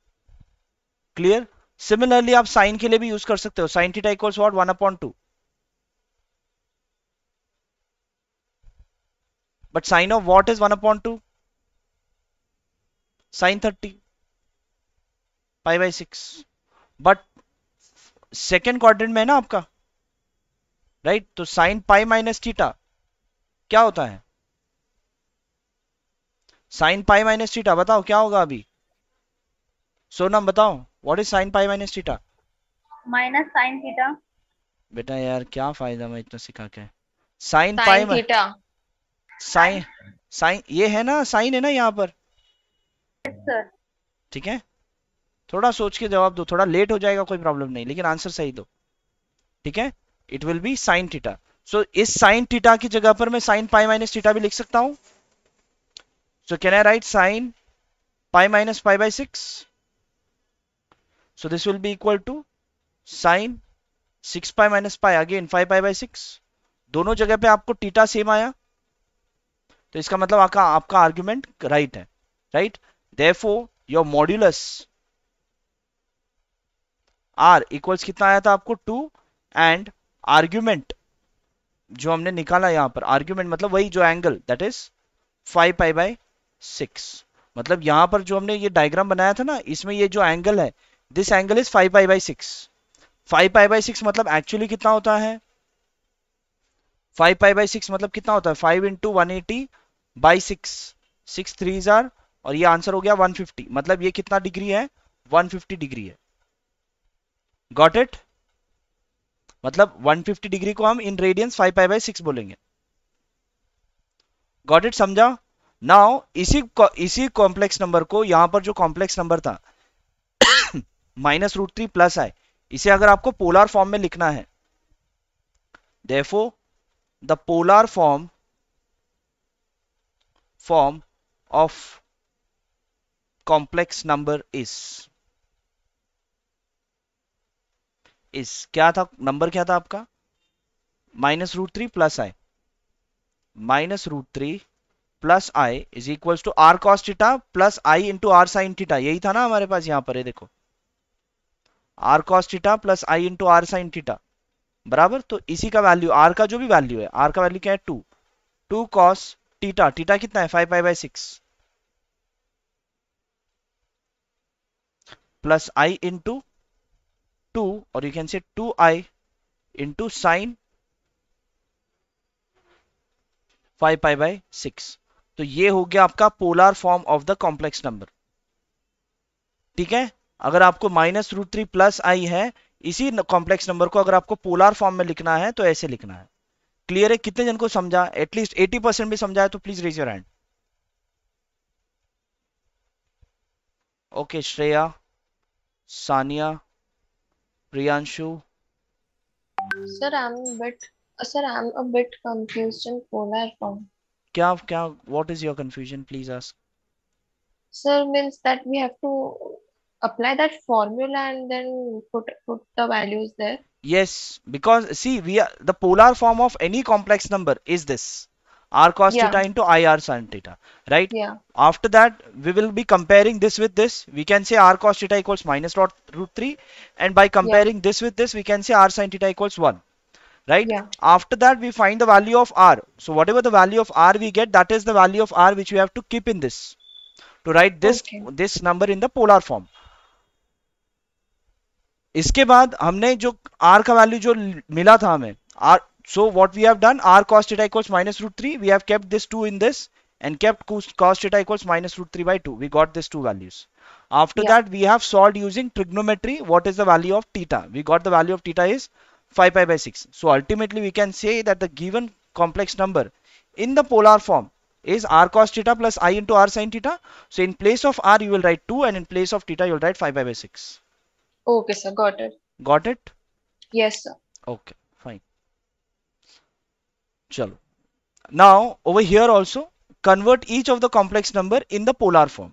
Clear? Similarly, you can use लिए for use कर सकते हो sine theta equals what 1 upon 2 but sine of what is 1 upon 2 sine 30 pi by six but second quarter में है ना आपका right right? तो sine pi minus थीटा क्या होता है साइन पाई माइनस थीटा बताओ क्या होगा अभी सोनम बताओ what is sine pi minus theta minus sine theta बेटा यार क्या फायदा मैं इतना सिखा के sine pi theta sine sine ये है ना साइन है ना यहाँ पर ठीक है थोड़ा सोच के जवाब दो थोड़ा लेट हो जाएगा कोई प्रॉब्लम नहीं लेकिन आंसर सही दो ठीक है it will be sine theta so is sine theta की जगह पर मैं साइन पाई माइनस टीटा भी लिख सकता हूं so can I write sine pi minus pi by six so this will be equal to sine six pi minus pi again five pi by six दोनों जगह पे आपको टीटा सेम आया तो इसका मतलब आपका आपका आर्ग्यूमेंट राइट है right therefore your modulus r equals कितना आया था आपको टू एंड आर्ग्यूमेंट जो हमने निकाला यहां पर आर्ग्यूमेंट मतलब वही जो angle that is five pi by six मतलब यहाँ पर जो हमने ये डायग्राम बनाया था ना इसमें ये जो एंगल है this angle is five pi by six five pi by six मतलब एक्चुअली कितना होता है फाइव पाई बाई सिक्स मतलब कितना होता है five into one eighty by six six three जार और ये आंसर हो गया वन फिफ्टी मतलब ये कितना डिग्री है वन फिफ्टी डिग्री है गॉट इट मतलब 150 डिग्री को हम in radians five pi by six बोलेंगे गॉट इट समझा नाउ इसी इसी कॉम्प्लेक्स नंबर को यहां पर जो कॉम्प्लेक्स नंबर था minus root three plus i इसे अगर आपको पोलर फॉर्म में लिखना है therefore the polar form form of complex number is इस क्या था नंबर क्या था आपका minus root three plus I minus root three plus i is equal to r cos theta plus i into r sine theta यही था ना हमारे पास यहां पर है देखो r cos theta plus i into r sine theta बराबर तो इसी का वैल्यू आर का जो भी वैल्यू है आर का वैल्यू क्या है two two cos theta theta कितना है five pi by six plus i into 2 or you can say 2i into sine 5 pi by 6 तो ये हो गया आपका polar form of the complex number ठीक है अगर आपको minus root three plus i है इसी कॉम्प्लेक्स नंबर को अगर आपको पोलर फॉर्म में लिखना है तो ऐसे लिखना है क्लियर है कितने जन को समझा एटलीस्ट 80 परसेंट भी समझा है तो please raise your hand okay Shreya Sania Priyanshu? Sir, I'm a bit. Uh, sir, I'm a bit confused in polar form. Kya, kya, what is your confusion? Please ask. Sir, means that we have to apply that formula and then put put the values there. Yes, because see, we are the polar form of any complex number is this r cos yeah. theta into i r sin theta, right? Yeah. After that, we will be comparing this with this. We can say r cos theta equals minus root, root 3. And by comparing yeah. this with this, we can say r sin theta equals 1, right? Yeah. After that, we find the value of r. So whatever the value of r we get, that is the value of r which we have to keep in this to write this okay. this number in the polar form. इसके बाद हमने जो r का value जो मिला था हमें r so what we have done, r cos theta equals minus root 3. We have kept this 2 in this and kept cos theta equals minus root 3 by 2. We got these two values. After yeah. that, we have solved using trigonometry. What is the value of theta? We got the value of theta is 5 pi by 6. So ultimately, we can say that the given complex number in the polar form is r cos theta plus i into r sin theta. So in place of r, you will write 2 and in place of theta, you will write 5 pi by 6. Okay, sir. Got it. Got it? Yes, sir. Okay. चलो now over here also convert each of the complex number in the polar form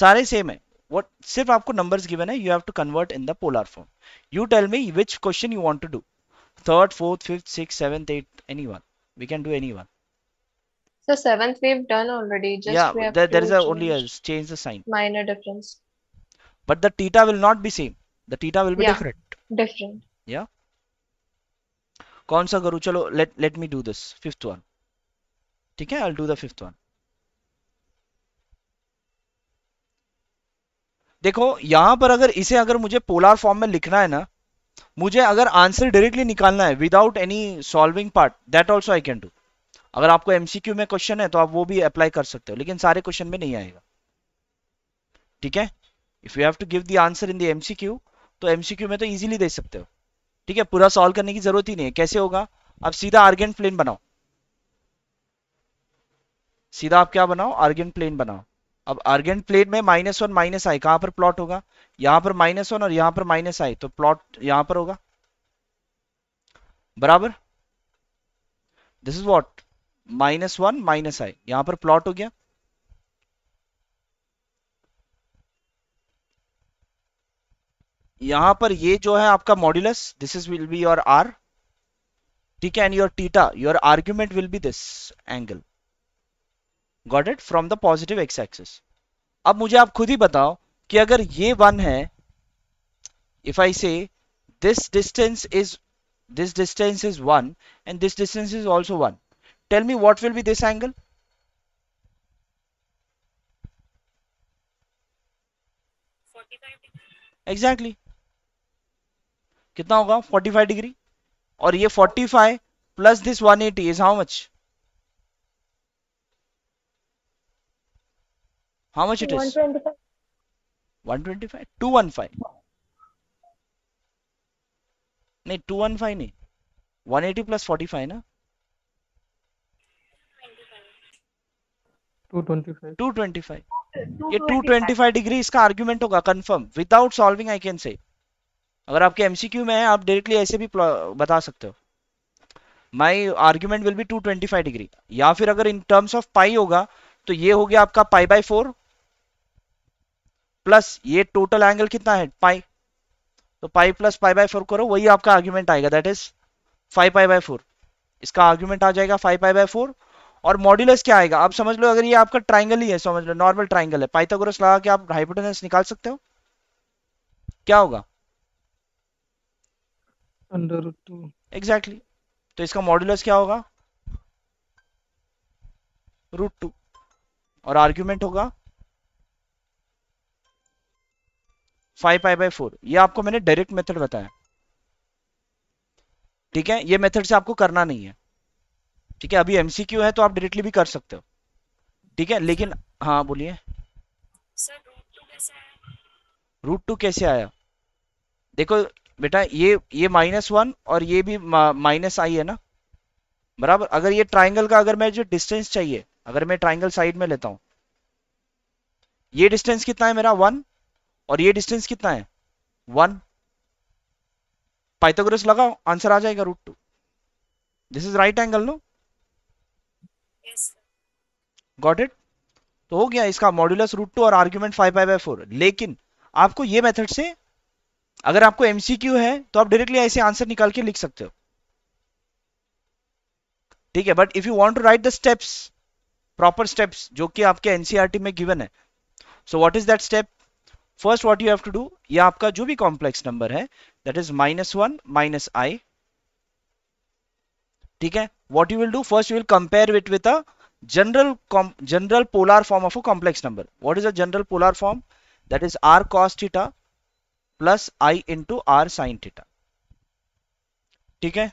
सारे same है what सिर्फ आपको number given है you have to convert in the polar form you tell me which question you want to do third fourth fifth six fifth eight any one we can do any one so seventh we've done already just yeah we have there, there is a only a change the sign minor difference but the theta will not be same the theta will be yeah, different different yeah कौन सा करूँ चलो let let me do this fifth one ठीक है I do the fifth one देखो यहां पर अगर इसे अगर मुझे पोलार फॉर्म में लिखना है ना मुझे अगर आंसर डायरेक्टली निकालना है without any solving part that also I can do अगर आपको एमसीक्यू में क्वेश्चन है तो आप वो भी अप्लाई कर सकते हो लेकिन सारे क्वेश्चन में नहीं आएगा ठीक है if you have to give the answer in the MCQ तो एमसीक्यू में तो इजीली दे सकते हो ठीक है पूरा सॉल्व करने की जरूरत ही नहीं है कैसे होगा अब सीधा आर्गेन प्लेन बनाओ सीधा आप क्या बनाओ आर्गेन प्लेन बनाओ अब आर्गेन प्लेन में माइनस वन माइनस आई कहां पर प्लॉट होगा यहां पर माइनस वन और यहां पर माइनस आई तो प्लॉट यहां पर होगा बराबर this is what minus one minus i यहां पर प्लॉट हो गया यहां पर ये जो है आपका modulus this is will be your r ठीक है and your theta your argument will be this angle got it from the positive x axis अब मुझे आप खुद ही बताओ कि अगर ये वन है if I say this distance is this distance is one and this distance is also one tell me what will be this angle exactly कितना होगा 45 डिग्री और ये 45 plus this one eighty is how much how much it is 125 215 नहीं 215 नहीं 180 plus 45 ना 225 225 ये 225 degree इसका argument होगा confirm without solving I can say अगर आपके एमसीक्यू में है आप डायरेक्टली ऐसे भी बता सकते हो my argument will be two twenty five degree या फिर अगर इन टर्म्स ऑफ पाई होगा तो ये हो गया आपका पाई बाई फोर प्लस ये टोटल एंगल कितना है पाई तो pi plus pi by four करो वही आपका आर्ग्यूमेंट आएगा that is five pi by four इसका आर्ग्यूमेंट आ जाएगा फाइव पाई बाय फोर और मॉड्यूलस क्या आएगा आप समझ लो अगर ये आपका ट्राइंगल ही है समझ लो नॉर्मल ट्राइंगल है पाइथागोरस लगा के आप हाइपोटेनस निकाल सकते हो क्या होगा अंडर रूट टू एग्जैक्टली तो इसका मॉड्यूलस क्या होगा रूट टू और आर्ग्यूमेंट होगा फाइव पाई बाई फोर ये आपको मैंने डायरेक्ट मेथड बताया ठीक है ये मेथड से आपको करना नहीं है ठीक है अभी एमसीक्यू है तो आप डायरेक्टली भी कर सकते हो ठीक है लेकिन हाँ बोलिए रूट टू कैसे आया देखो बेटा ये ये माइनस वन और ये भी माइनस आई है ना बराबर अगर ये ट्राइंगल का अगर मैं जो डिस्टेंस चाहिए अगर मैं ट्राइंगल साइड में लेता हूं ये डिस्टेंस कितना है मेरा वन और ये डिस्टेंस कितना है वन पाइथागोरस लगाओ आंसर आ जाएगा root two this is right angle no got it तो हो गया इसका मॉड्यूलस रूट टू और argument five by by four लेकिन आपको ये मेथड से अगर आपको एमसीक्यू है तो आप डायरेक्टली ऐसे आंसर निकाल के लिख सकते हो ठीक है but if you want to write the steps proper steps जो कि आपके एनसीआरटी e में गिवन है so what is that step first what you have to do या आपका जो भी कॉम्प्लेक्स नंबर है that is minus one minus i ठीक है what you will do first you will compare with with a general general polar form of a complex number what is a general polar form that is r cos theta plus i into r sine theta ठीक है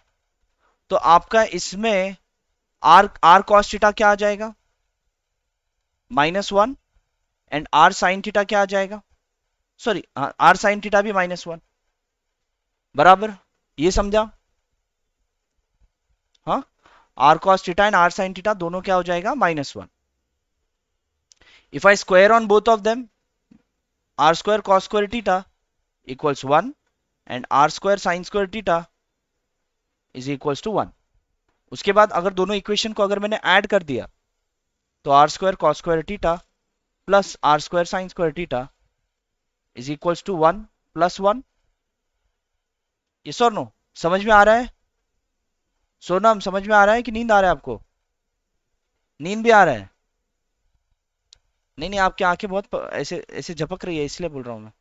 तो आपका इसमें are are cos theta क्या आ जाएगा minus one and r sine theta क्या आ जाएगा सॉरी आर साइन थीटा भी माइनस वन बराबर ये समझा हाँ r cos theta and r sine theta दोनों क्या हो जाएगा minus one if I square on both of them r square cos square theta equals 1 and r square sin square theta is equals to one उसके बाद अगर दोनों equation को अगर मैंने ऐड कर दिया तो r square cos square theta plus r square sin square theta is equals to one plus one ये or no समझ में आ रहा है सोनम समझ में आ रहा है कि नींद आ रहा है आपको नींद भी आ रहा है नहीं नहीं आपकी आंखें बहुत ऐसे ऐसे झपक रही है इसलिए बोल रहा हूं मैं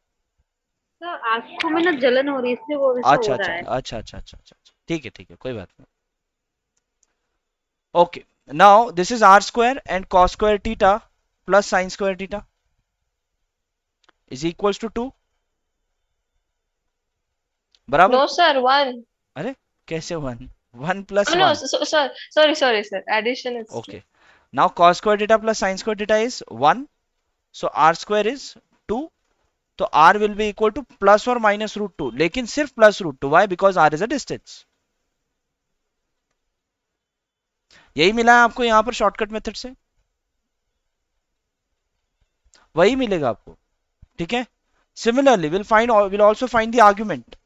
आंखों में ना जलन हो रही है इसलिए वो अच्छा अच्छा अच्छा अच्छा अच्छा अच्छा अच्छा ठीक है ठीक है कोई बात नहीं okay now this is r square and cos square theta plus sine square theta is equal to two बराबर नो सर वन अरे कैसे one one plus no sir sorry sorry sir addition is okay now cos square theta plus sine square theta is one so r square is तो r will be equal to plus और minus root two लेकिन सिर्फ plus root two why because r is a distance यही मिला है आपको यहां पर शॉर्टकट मेथड से वही मिलेगा आपको ठीक है similarly will find will also find the argument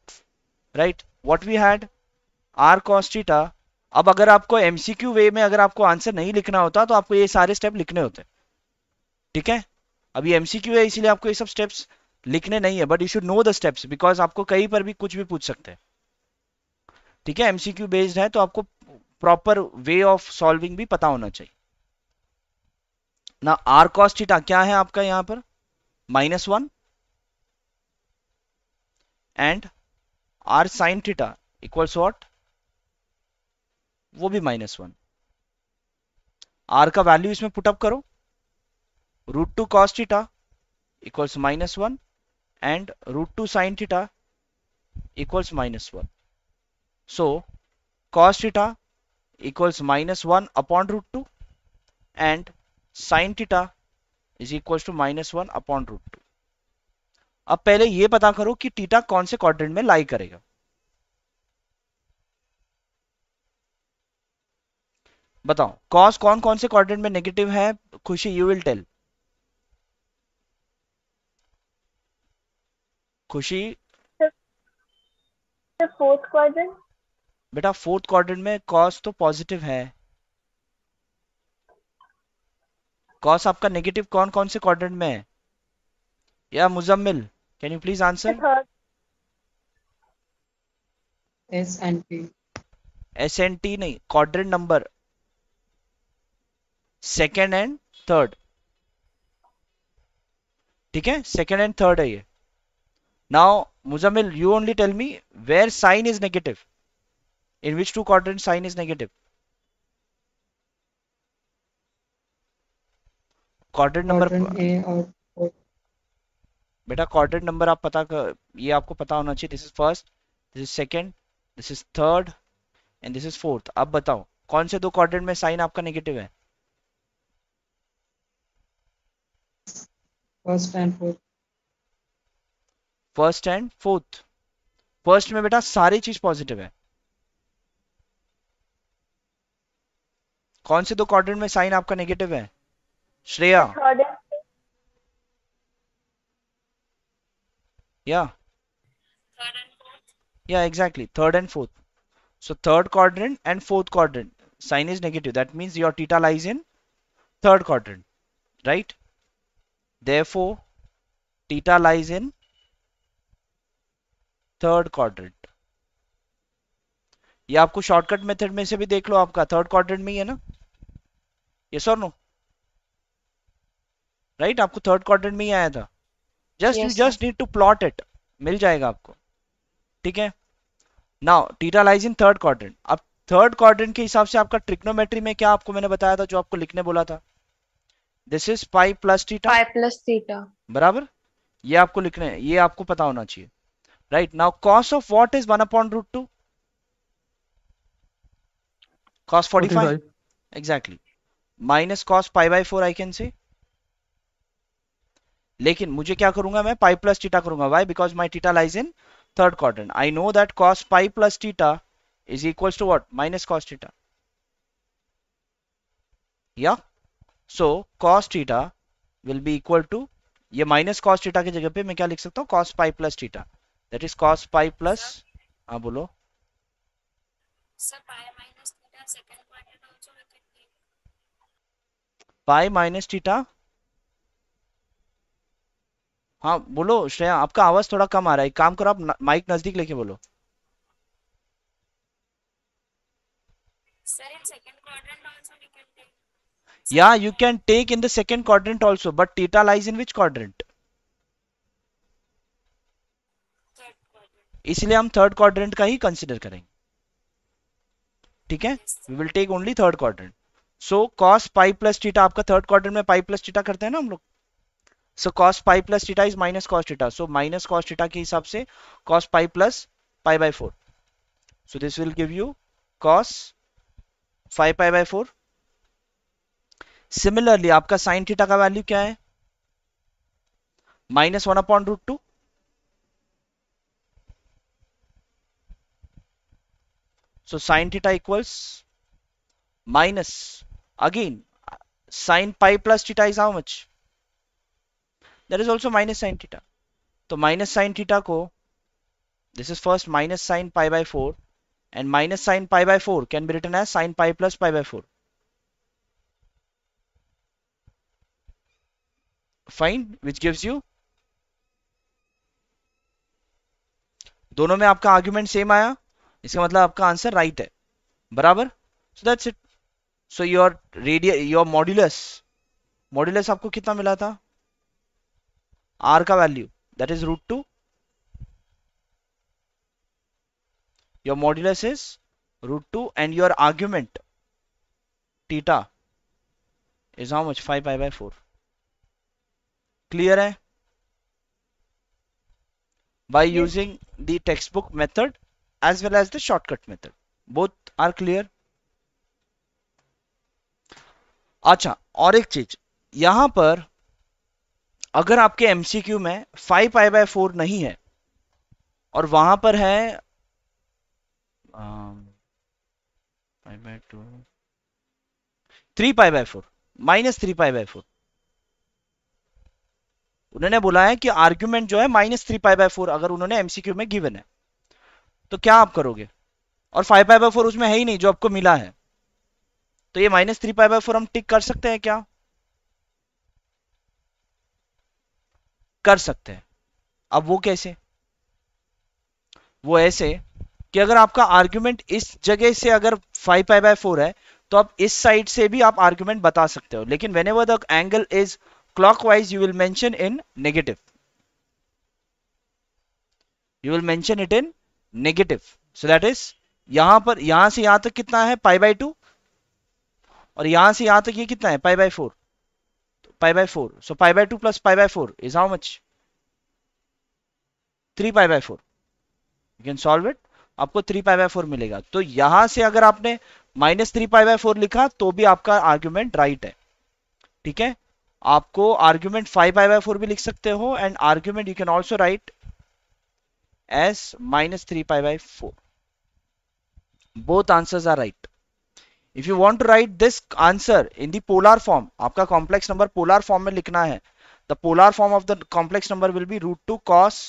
right what we had r cos अब अगर आपको एमसीक्यू वे में अगर आपको आंसर नहीं लिखना होता तो आपको ये सारे स्टेप लिखने होते ठीक है अभी एमसीक्यू है इसीलिए आपको ये सब स्टेप्स लिखने नहीं है but you should know the steps because आपको कहीं पर भी कुछ भी पूछ सकते हैं ठीक है एमसीक्यू बेस्ड है तो आपको प्रॉपर वे ऑफ सॉल्विंग भी पता होना चाहिए ना आर कॉस्टिटा क्या है आपका यहां पर minus one and r sine theta equals what वो भी माइनस वन आर का वैल्यू इसमें पुटअप करो root two cos theta equals minus one and root 2 sin theta equals minus 1. So cos theta equals minus 1 upon root 2 and sin theta is equals to minus 1 upon root 2 अब पहले ये पता करो कि theta कौन से क्वाड्रेंट में लाई करेगा बताओ कॉस कौन कौन से क्वाड्रेंट में नेगेटिव है Khushi you will tell Khushi fourth quadrant बेटा फोर्थ क्वाड्रेंट में कॉस तो पॉजिटिव है कॉस आपका नेगेटिव कौन कौन से क्वाड्रेंट में है या Muzammil can you please answer S N T S N T नहीं quadrant number second and third ठीक है सेकेंड एंड थर्ड है ये Now, Muzamil, you only tell me where sine is negative. In which two quadrants sine is negative? Quadrant number बेटा quadrant number आप पता कर, ये आपको पता होना चाहिए this is first this is second this is third and this is fourth अब बताओ कौन से दो क्वाड्रेंट में साइन आपका नेगेटिव है first and fourth first and fourth first में बेटा सारी चीज पॉजिटिव है कौन से दो क्वार में साइन आपका नेगेटिव है श्रेया या या exactly third and fourth so third quad and fourth quad sine is negative that mean your theta lies in third quad right therefore theta lies in third quadrant ये आपको शॉर्टकट मेथड में से भी देख लो आपका थर्ड क्वाड्रेंट में ही है ना ये सर नो राइट आपको थर्ड क्वाड्रेंट में ही आया था just you just need to plot it मिल जाएगा आपको ठीक है now theta lies in third quadrant अब थर्ड क्वाड्रेंट के हिसाब से आपका ट्रिक्नोमेट्री में क्या आपको मैंने बताया था जो आपको लिखने बोला था this is pi plus theta pi plus theta बराबर ये आपको लिखने ये आपको पता होना चाहिए right now cos of what is 1 upon root 2 cos 45? 45 exactly minus cos pi by 4 I can say लेकिन मुझे क्या करूंगा मैं पाई प्लस टीटा करूंगा why because my theta lies in third quarter I know that cos pi plus theta is equal to what minus cos theta या so cos theta will be equal to ये minus cos theta की जगह पे मैं क्या लिख सकता हूँ cos pi plus theta that is cos pi plus हाँ बोलो पाई माइनस थीटा हाँ बोलो श्रेया आपका आवाज थोड़ा कम आ रहा है काम करो आप माइक नजदीक लेके बोलो या you can take in the second quadrant also but theta lies in which quadrant इसलिए हम थर्ड क्वाड्रेंट का ही कंसिडर करेंगे ठीक है we will take only third quadrant so cos pi plus theta आपका थर्ड क्वाड्रेंट में पाई प्लस टीटा करते हैं ना हम लोग so cos pi plus theta is minus cos theta so minus cos theta के हिसाब से cos pi plus pi by four so this will give you cos five pi by four similarly आपका sine theta का value क्या है minus one appoint root two so sine theta equals minus again sine pi plus theta is how much that is also minus sine theta तो minus sine theta को this is first minus sine pi by four and minus sine pi by four can be written as sine pi plus pi by four fine which gives you दोनों में आपका argument same आया इसका मतलब आपका answer right है बराबर so that's it so your radio your modulus modulus आपको कितना मिला था आर का value that is root two your modulus is root two and your argument theta is how much five by four clear है by using the textbook method as well as the shortcut method. Both are clear. अच्छा और एक चीज यहां पर अगर आपके MCQ में फाइव पाई बाय फोर नहीं है और वहां पर है three pi by four minus three pi by four उन्होंने बोला है कि आर्ग्यूमेंट जो है minus three pi by four अगर उन्होंने एमसीक्यू में गिवन है तो क्या आप करोगे और फाइव पाई बाई फोर उसमें है ही नहीं जो आपको मिला है तो ये minus three pi by four हम टिक कर सकते हैं क्या कर सकते हैं अब वो कैसे वो ऐसे कि अगर आपका आर्ग्यूमेंट इस जगह से अगर फाइव पाई बाय फोर है तो आप इस साइड से भी आप आर्ग्यूमेंट बता सकते हो लेकिन whenever the angle is wise you will mention in negative you will mention it in negative so that is यहां पर यहां से यहां तक कितना है पाई बाई टू और यहां से यहां तक ये कितना है pi by four pi by four so pi by two plus pi by four is how much three pi by four you can solve it आपको थ्री पाई बाई फोर मिलेगा तो यहां से अगर आपने minus three pi by four लिखा तो भी आपका आर्ग्यूमेंट राइट है ठीक है आपको argument five pi by four भी लिख सकते हो and argument you can also write as minus 3 pi by 4. Both answers are right. If you want to write this answer in the polar form, आपका complex number polar form में लिखना है. The polar form of the complex number will be root 2 cos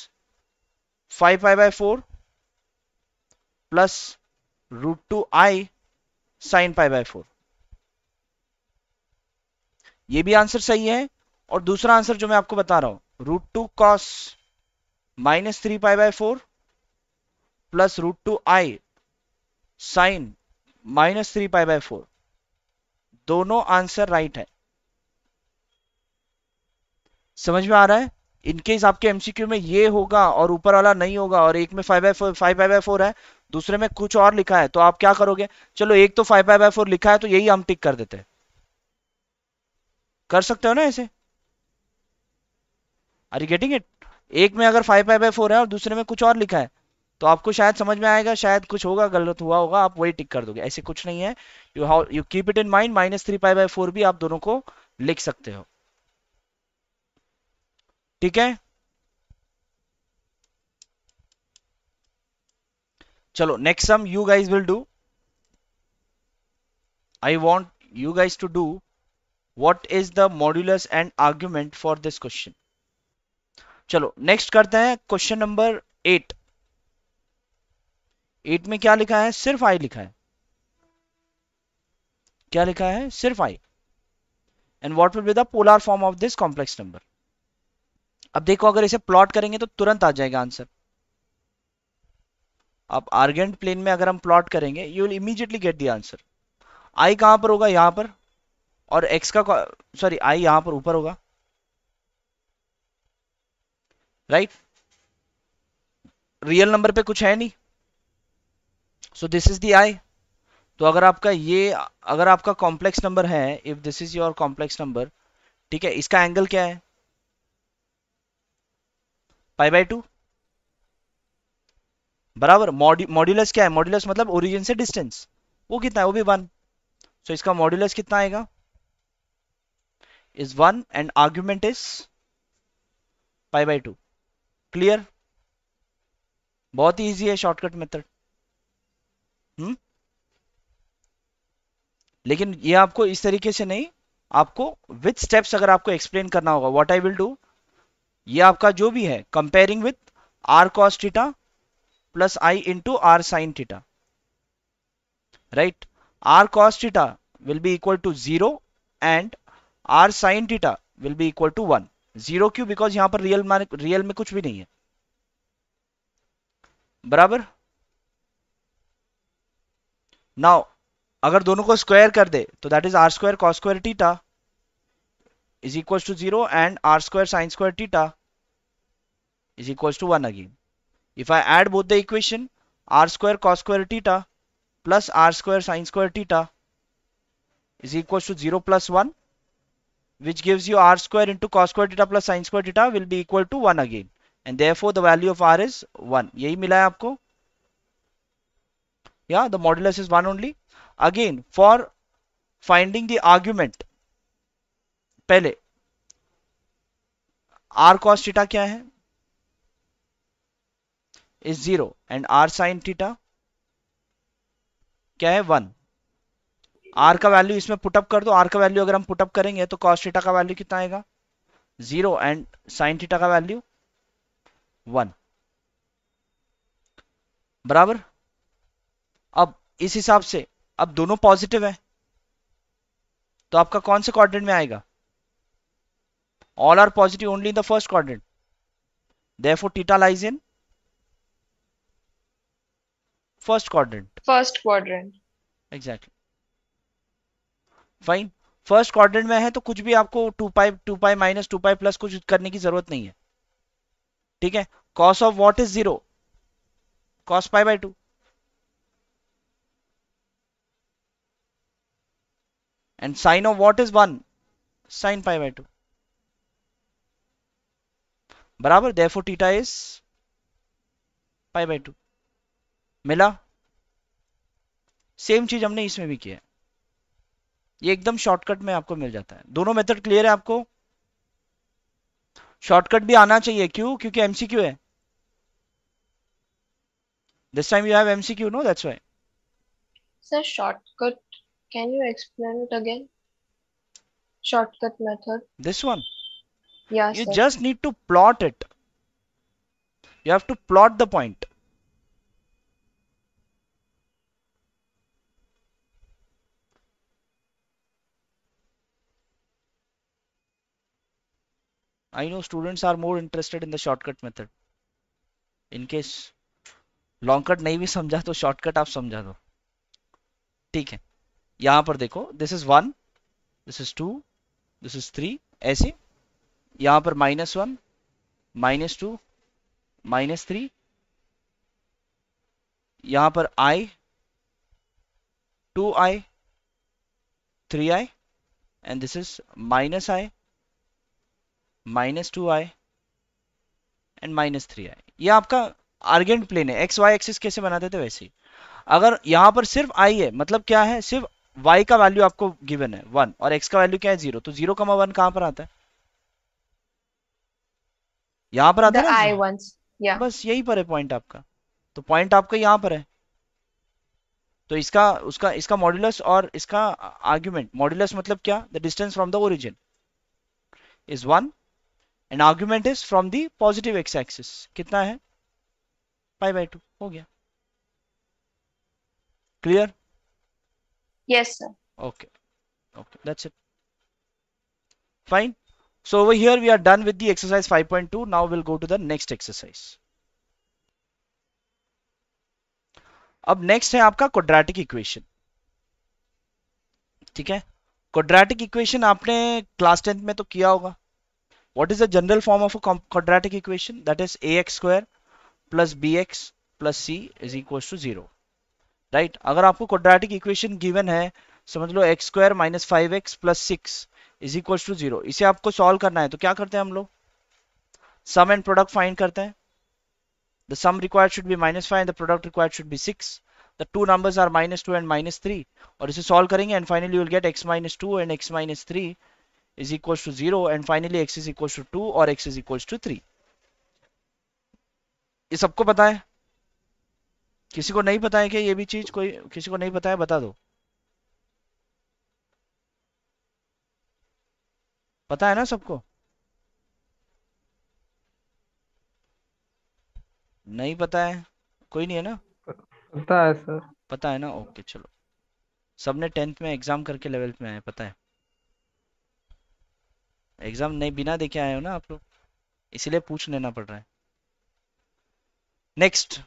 5 pi by 4 plus root 2 i sin pi by 4. ये भी answer सही है और दूसरा आंसर जो मैं आपको बता रहा हूं root two cos minus three pi by four plus root two i sine minus three pi by four दोनों आंसर राइट है समझ में आ रहा है इनकेस आपके एमसीक्यू में ये होगा और ऊपर वाला नहीं होगा और एक में five by four five by by four है दूसरे में कुछ और लिखा है तो आप क्या करोगे चलो एक तो फाइव बाई बाय फोर लिखा है तो यही हम टिक कर देते हैं कर सकते हो ना ऐसे आर यू गेटिंग इट एक में अगर फाइव फाइव बाई फोर है और दूसरे में कुछ और लिखा है तो आपको शायद समझ में आएगा शायद कुछ होगा गलत हुआ होगा आप वही टिक कर दोगे ऐसे कुछ नहीं है you how you keep it in mind minus three five by four भी आप दोनों को लिख सकते हो ठीक है चलो next sum you guys will do I want you guys to do what is the modulus and argument for this question चलो नेक्स्ट करते हैं क्वेश्चन नंबर एट एट में क्या लिखा है सिर्फ आई लिखा है क्या लिखा है सिर्फ i and what will be the polar form of this complex number अब देखो अगर इसे प्लॉट करेंगे तो तुरंत आ जाएगा आंसर अब आर्गेंट प्लेन में अगर हम प्लॉट करेंगे you will immediately get the answer i कहां पर होगा यहां पर और एक्स का सॉरी आई यहां पर ऊपर होगा राइट रियल नंबर पे कुछ है नहीं सो दिस इज दी आई तो अगर आपका ये अगर आपका कॉम्प्लेक्स नंबर है if this is your complex number ठीक है इसका एंगल क्या है पाई बाय टू बराबर मॉड्यूलस क्या है मॉड्यूलस मतलब ओरिजिन से डिस्टेंस वो कितना है वो भी वन सो so, इसका मॉड्यूलस कितना आएगा is one and argument is pi by two clear बहुत ही ईजी है शॉर्टकट मेथड हम्म लेकिन ये आपको इस तरीके से नहीं आपको विथ स्टेप्स अगर आपको एक्सप्लेन करना होगा व्हाट आई विल डू ये आपका जो भी है comparing with r cos theta plus i into r sine theta right r cos theta will be equal to zero and r sine theta will be equal to one zero क्यों because यहां पर real मान real में कुछ भी नहीं है बराबर नाउ अगर दोनों को स्क्वायर कर दे तो that is r square cos square theta is equal to zero and r square sine square theta is equal to one again if I add both the equation r square cos square theta plus r square sine square theta is equal to zero plus one which gives you r square into cos square theta plus sin square theta will be equal to 1 again. And therefore the value of r is 1. यही मिला है आपको Yeah, the modulus is 1 only. Again, for finding the argument, पहले r cos theta क्या है is 0 and r sin theta क्या है 1. Are का वैल्यू इसमें पुटअप कर दो आर का वैल्यू अगर हम पुटअप करेंगे तो कॉस थीटा का वैल्यू कितना आएगा जीरो एंड साइन थीटा का वैल्यू वन बराबर अब इस हिसाब से अब दोनों पॉजिटिव है तो आपका कौन से क्वाड्रेंट में आएगा all are positive only in the first quadrant therefore theta lies in first quadrant first quadrant exactly fine first quadrant में है तो कुछ भी आपको two pi two pi minus two pi plus कुछ करने की जरूरत नहीं है ठीक है cos of what is zero cos pi by two and sine of what is one sine pi by two बराबर therefore theta is pi by two मिला सेम चीज हमने इसमें भी किया है ये एकदम शॉर्टकट में आपको मिल जाता है दोनों मेथड क्लियर है आपको शॉर्टकट भी आना चाहिए क्यों क्योंकि एमसीक्यू है this time you have MCQ no that's why sir shortcut can you explain it again shortcut method this one yes you just need to plot it you have to plot the point I know students are more interested in the shortcut method. In case long cut नहीं भी समझा तो shortcut आप समझा दो ठीक है यहां पर देखो this is one this is two this is three ऐसे यहां पर minus one minus two minus three यहां पर i two i three i and this is minus i minus two i and minus three i ये आपका Argand plane है x y axis कैसे बनाते थे वैसे ही अगर यहां पर सिर्फ आई है मतलब क्या है सिर्फ वाई का वैल्यू आपको गिवन है वन और एक्स का वैल्यू क्या है जीरो तो जीरो कमा वन कहां पर आता है यहां पर आता है yeah. बस यही पर है पॉइंट आपका तो पॉइंट आपका यहां पर है तो इसका उसका इसका मॉड्यूलस और इसका आर्ग्यूमेंट मॉड्यूलस मतलब क्या the distance from the origin is one and argument is from the positive x axis कितना है पाई बाई टू हो गया clear yes sir okay okay that's it fine so over here we are done with the exercise 5.2 now will go to the next exercise अब next है आपका quadratic equation ठीक है quadratic equation आपने class tenth में तो किया होगा What is the general form of a quadratic equation? That is ax square plus bx plus c is equals to zero. Right right? अगर आपको क्वाड्रेटिक इक्वेशन गिवन है समझ लो x square minus five x plus six is equal to zero इसे आपको solve करना है तो क्या करते हैं हम लोग सम एंड प्रोडक्ट फाइंड करते हैं the sum required should be minus five the product required should be six the two numbers are minus two and minus three और इसे सॉल्व करेंगे and finally will get x minus two and x minus three is equals to 0 and finally x is equals to 2 or x is equals to 3 ये सबको पता है किसी को नहीं पता है क्या ये भी चीज कोई किसी को नहीं पता है बता दो पता है ना सबको नहीं पता है कोई नहीं है ना पता है सर पता है ना ओके चलो सबने टेंथ में एग्जाम करके लेवल में आया पता है एग्ज़ाम नहीं बिना देखे आए हो ना आप लोग इसलिए पूछ लेना पड़ रहा है नेक्स्ट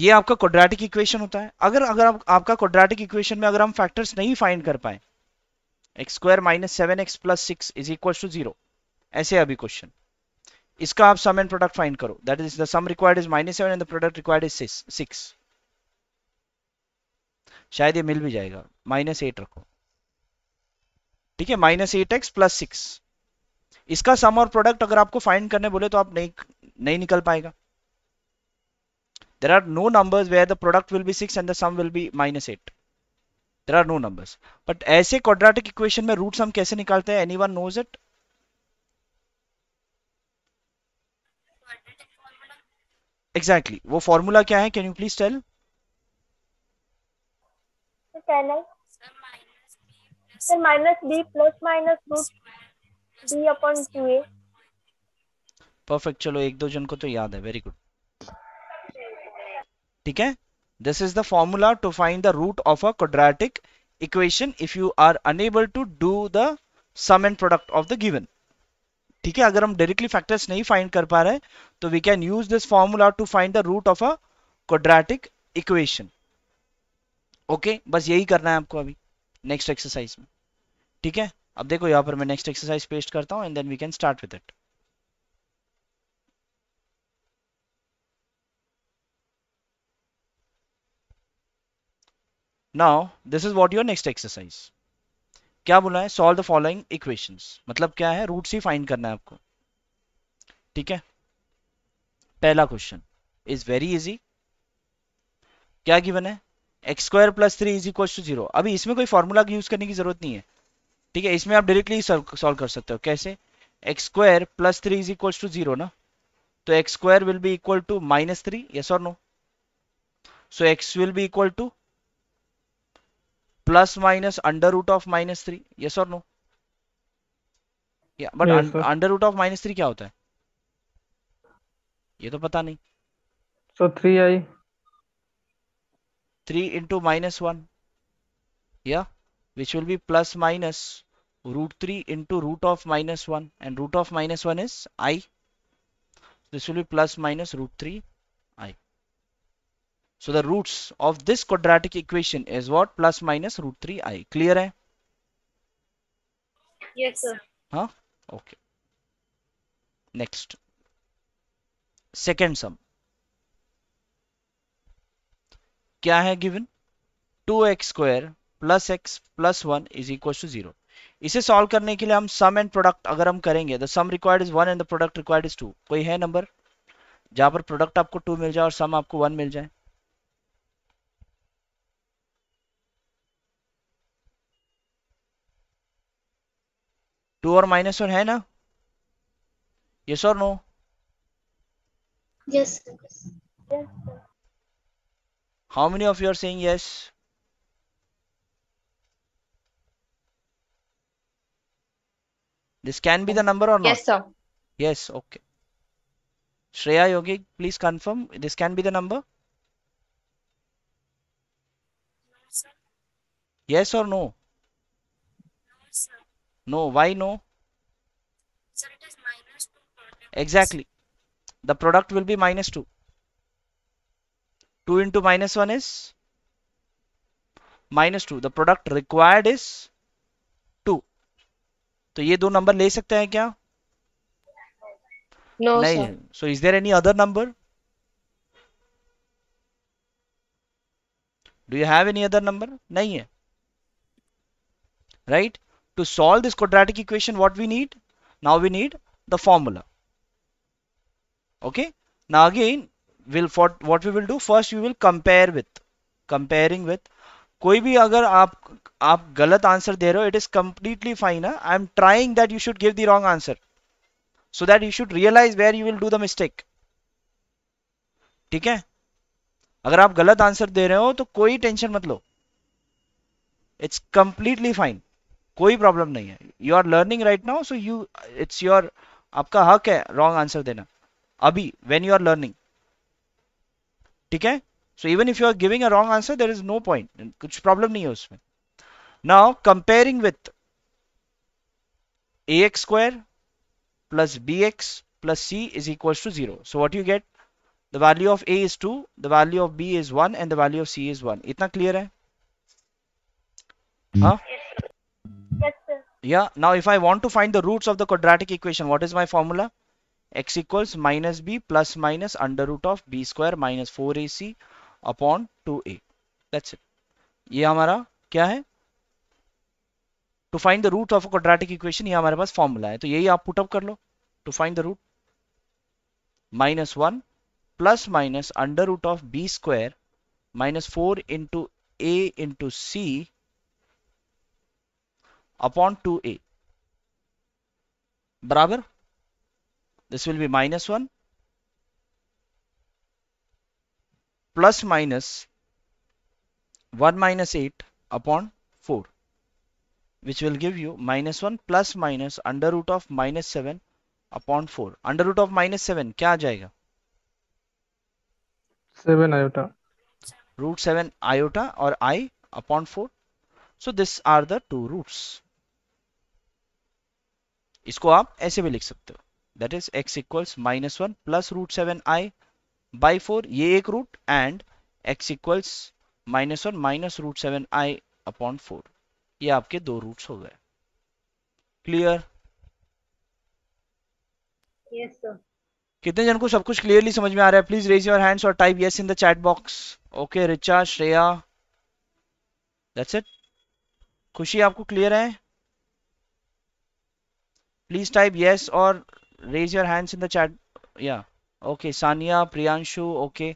ये आपका क्वाड्रेटिक इक्वेशन होता है अगर अगर आप, आपका क्वाड्रेटिक इक्वेशन में अगर हम फैक्टर्स नहीं फाइंड कर पाए x square minus seven x plus six is equal to zero ऐसे अभी क्वेश्चन इसका आप सम एंड प्रोडक्ट फाइंड करो that is the sum required is minus seven and the product required is six शायद ये मिल भी जाएगा माइनस एट रखो ठीक है minus eight x plus six इसका सम और प्रोडक्ट अगर आपको फाइंड करने बोले तो आप नहीं नहीं निकल पाएगा there are no numbers where the product will be six and the sum will be minus eight there are no numbers but ऐसे क्वाड्रेटिक इक्वेशन में रूट सम कैसे निकालते हैं anyone knows it exactly वो formula क्या है can you please tell minus b plus minus root d upon two a perfect चलो एक दो जन को तो याद है वेरी गुड ठीक है this is the formula to find the root of a quadratic equation if you are unable to do the sum and product of the given ठीक है अगर हम डायरेक्टली फैक्टर्स नहीं फाइंड कर पा रहे तो we can use this formula to find the root of a quadratic equation okay बस यही करना है आपको अभी नेक्स्ट एक्सरसाइज में ठीक है अब देखो यहाँ पर मैं नेक्स्ट एक्सरसाइज पेस्ट करता हूँ and then we can start with it now this is what your next exercise क्या बोला है सॉल्व द फॉलोइंग इक्वेशंस मतलब क्या है रूट ही फाइंड करना है आपको ठीक है पहला क्वेश्चन इज वेरी इजी क्या गिवन है x square plus three is equal to zero अभी इसमें कोई फॉर्मूला यूज करने की जरूरत नहीं है ठीक है इसमें आप डायरेक्टली सॉल्व कर सकते हो कैसे x square plus three is equal to zero ना तो x square will be equal to minus three yes और no so x will be equal to plus minus under root of minus three yes और no yeah but yes, un, under root three क्या होता है ये तो पता नहीं so three i three into minus one या which will be plus minus root 3 into root of minus 1 and root of minus 1 is i. This will be plus minus root 3 i. So the roots of this quadratic equation is what? Plus minus root 3 i. Clear hai? Yes sir. Huh? Okay. Next. Second sum. क्या है given? 2x square plus x plus one is equal to zero इसे solve करने के लिए हम सम and product अगर हम करेंगे the sum required is one and the product required is two कोई है नंबर जहां पर प्रोडक्ट आपको टू मिल जाए और सम आपको वन मिल जाए टू और माइनस वन है ना यस और no yes how many of you are saying yes This can be the number or not? Yes, sir. Yes, okay. Shreya Yogi, please confirm. This can be the number? Yes or no? No, why no? Sir, it is minus 2 Exactly. The product will be minus 2. 2 into minus 1 is minus 2. The product required is तो ये दो number ले सकते हैं क्या no, नहीं so is there any other number do you have any other number नहीं है right to solve this quadratic equation what we need now we need the formula okay now again will for we will do first we will compare with comparing with कोई भी अगर आप आप गलत answer दे रहे हो it is completely fine I am trying that you should give the wrong answer so that you should realise where you will do the mistake ठीक है अगर आप गलत आंसर दे रहे हो तो कोई टेंशन मत लो इट्स कंप्लीटली फाइन कोई प्रॉब्लम नहीं है you are learning right now so you it's your आपका हक है रॉन्ग आंसर देना अभी वेन यू आर लर्निंग ठीक है so even if you are giving a wrong answer there is no point कुछ प्रॉब्लम नहीं है उसमें Now comparing with ax square plus bx plus c is equals to 0. So what you get? The value of a is 2, the value of b is 1 and the value of c is 1. Itna clear hai? Huh? Yes, sir. Yeah. Now if I want to find the roots of the quadratic equation, what is my formula? x equals minus b plus minus under root of b square minus 4ac upon 2a that's it it ये kya hai to find the root of quadratic equation ये हमारे पास formula है तो यही आप put up कर लो to find the root minus one plus minus under root of B square minus four into A into C upon two A बराबर this will be minus one plus minus one minus eight upon four which will give you minus one plus minus under root of minus seven upon four under root of minus seven क्या आ जाएगा seven iota root seven iota और आई upon four so this are the two roots इसको आप ऐसे भी लिख सकते हो that is X equals minus one plus root seven I by four ये एक root and X equals minus one minus root seven I upon four ये आपके दो रूट्स हो गए क्लियर yes, कितने जन को सब कुछ क्लियरली समझ में आ रहा है प्लीज रेज योर हैंड्स और type yes in the chat box okay Richa Shreya that's it Khushi आपको क्लियर है प्लीज टाइप यस और raise your hands in the chat या okay Sania Priyanshu okay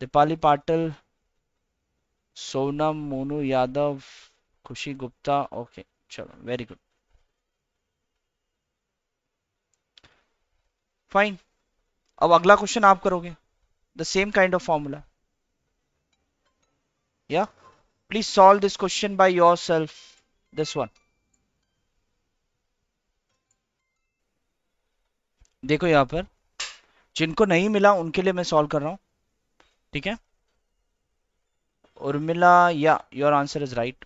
Deepali Patil Sonam Monu Yadav Khushi Gupta okay चलो वेरी गुड फाइन अब अगला क्वेश्चन आप करोगे the same kind of formula या please solve this question by yourself this one देखो यहां पर जिनको नहीं मिला उनके लिए मैं सॉल्व कर रहा हूं ठीक है Urmila, yeah, your answer is right.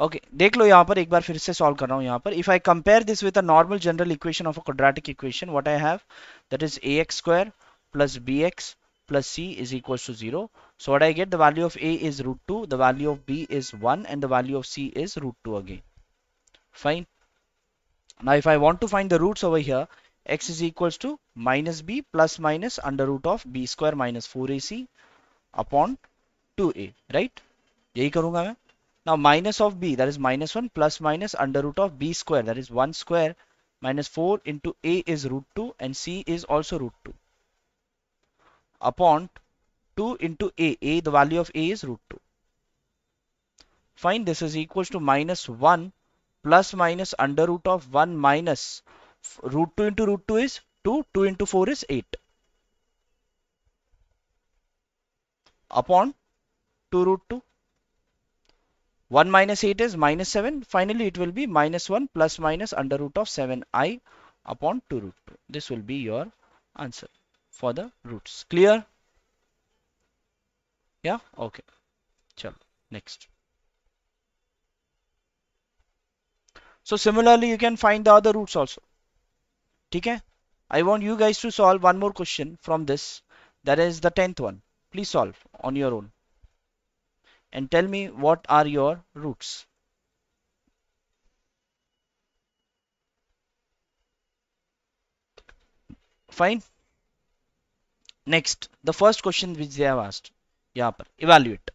Okay, देख लो यहाँ पर एक बार फिर से सॉल्व कर रहा हूँ यहाँ पर If I compare this with a normal general equation of a quadratic equation, what I have, that is a x square plus b x plus c is equals to 0. So what I get the value of a is root 2, the value of b is 1 and the value of c is root 2 again. Fine. Now if I want to find the roots over here, x is equals to minus b plus minus under root of b square minus 4ac upon two A right यही karunga main. now minus of b that is minus 1 plus minus under root of b square that is 1 square minus 4 into a is root 2 and c is also root 2 upon 2 into a a the value of a is root 2 fine this is equals to minus 1 plus minus under root of 1 minus root 2 into root 2 is 2 2 into 4 is 8 upon 2 root 2. 1 minus 8 is minus 7. Finally, it will be minus 1 plus minus under root of 7i upon 2 root 2. This will be your answer for the roots. Clear? Yeah? Okay. Chalo. Next. So similarly, you can find the other roots also. Okay? I want you guys to solve one more question from this. That is the 10th one. Please solve on your own and tell me what are your roots. Fine. Next, the first question which they have asked, yahan par evaluate.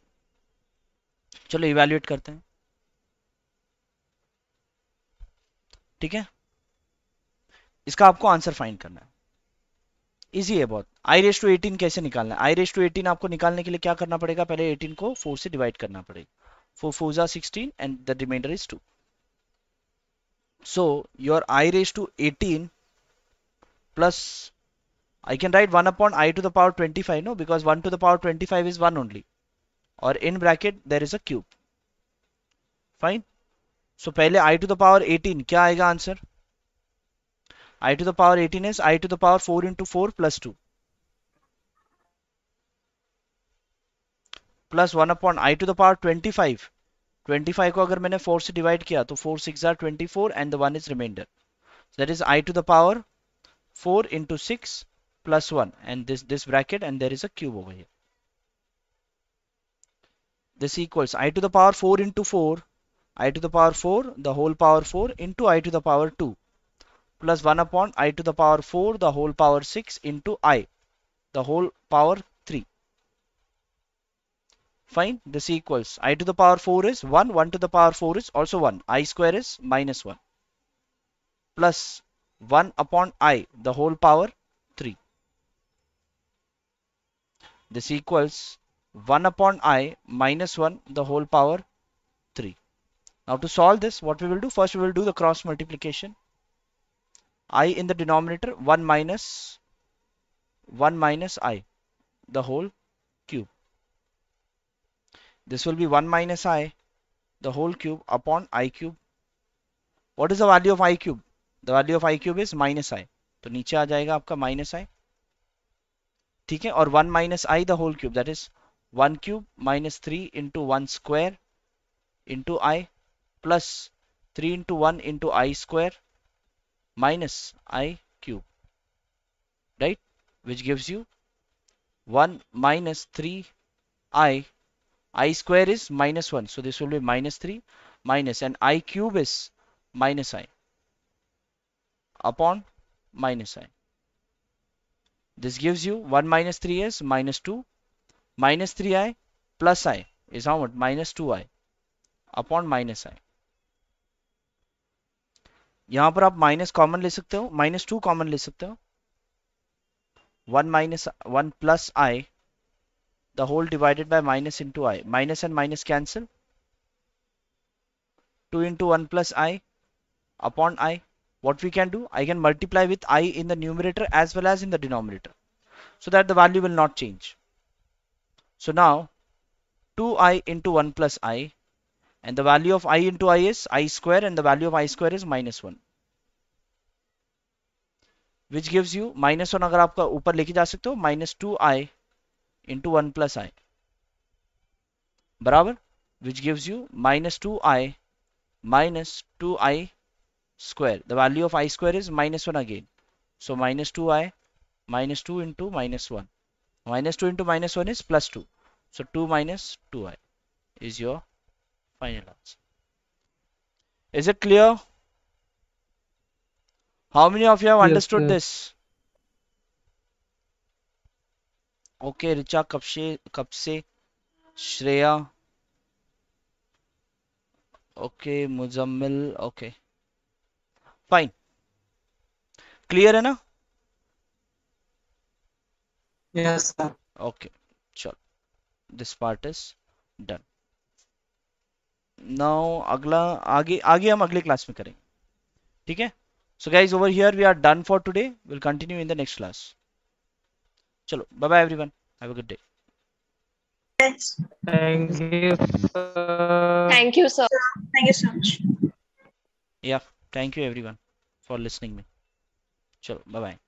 chalo evaluate karte hain theek hai iska aapko answer find karna hai easy है बहुत आई raise to eighteen कैसे निकालना आई raise to eighteen आपको निकालने के लिए क्या करना पड़ेगा पहले एटीन को फोर से डिवाइड करना पड़ेगा फोर फोर जा sixteen and the remainder is two so your I raise to eighteen plus I can write one upon I to the power twenty five no because one to the power twenty five is one only और in bracket there is a cube fine so पहले I to the power eighteen क्या आएगा answer i to the power 18 is i to the power 4 into 4 plus 2 plus 1 upon i to the power 25 25 ko agar 4 se divide kiya to 4 6 are 24 and the 1 is remainder so that is i to the power 4 into 6 plus 1 and this this bracket and there is a cube over here this equals i to the power 4 into 4 i to the power 4 the whole power 4 into i to the power 2 plus 1 upon i to the power 4 the whole power 6 into i the whole power 3 fine this equals i to the power 4 is 1 1 to the power 4 is also 1 i square is minus 1 plus 1 upon i the whole power 3 this equals 1 upon i minus 1 the whole power 3 now to solve this what we will do first we will do the cross multiplication i in the denominator 1 minus 1 minus i the whole cube this will be 1 minus i the whole cube upon i cube what is the value of i cube the value of i cube is minus i to नीचे आ जाएगा आपका minus I. ठीक है और one minus I, the whole cube. That is one cube minus three into one square into I plus three into one into I square minus i cube right which gives you 1 minus 3 i i square is minus 1 so this will be minus 3 minus and i cube is minus i upon minus i this gives you 1 minus 3 is minus 2 minus 3i plus i is how much minus 2i upon minus i यहाँ पर आप minus common ले सकते हो minus two common ले सकते हो one minus one i I the whole divided by minus into I minus and minus cancel two into one upon i what we can do i can multiply with i in the numerator as well as in the denominator so that the value will not change so now 2i into 1 plus i and the value of i into i is i square and the value of i square is one, which gives you minus one. Minus one अगर आपका ऊपर लेके जा सकते हो minus two I into one plus I बराबर which minus 2i square. The value of i square is minus 1 again. So minus 2i minus 2 into minus 1. Minus 2 into minus 1 is plus 2. So 2 minus 2i is your final answer. Is it clear? How many of you have yes, understood this? Okay, Richa Kapse, Kapse, Shreya. Okay, Muzammil. Okay. Fine. Clear है ना? Yes, sir. Okay, sure. This part is done. Now अगला आगे आगे हम अगले class में करेंगे ठीक है so guys over here we are done for today will continue in the next class चलो bye bye everyone have a good day thank you thank you so much या thank you everyone for listening me चलो bye bye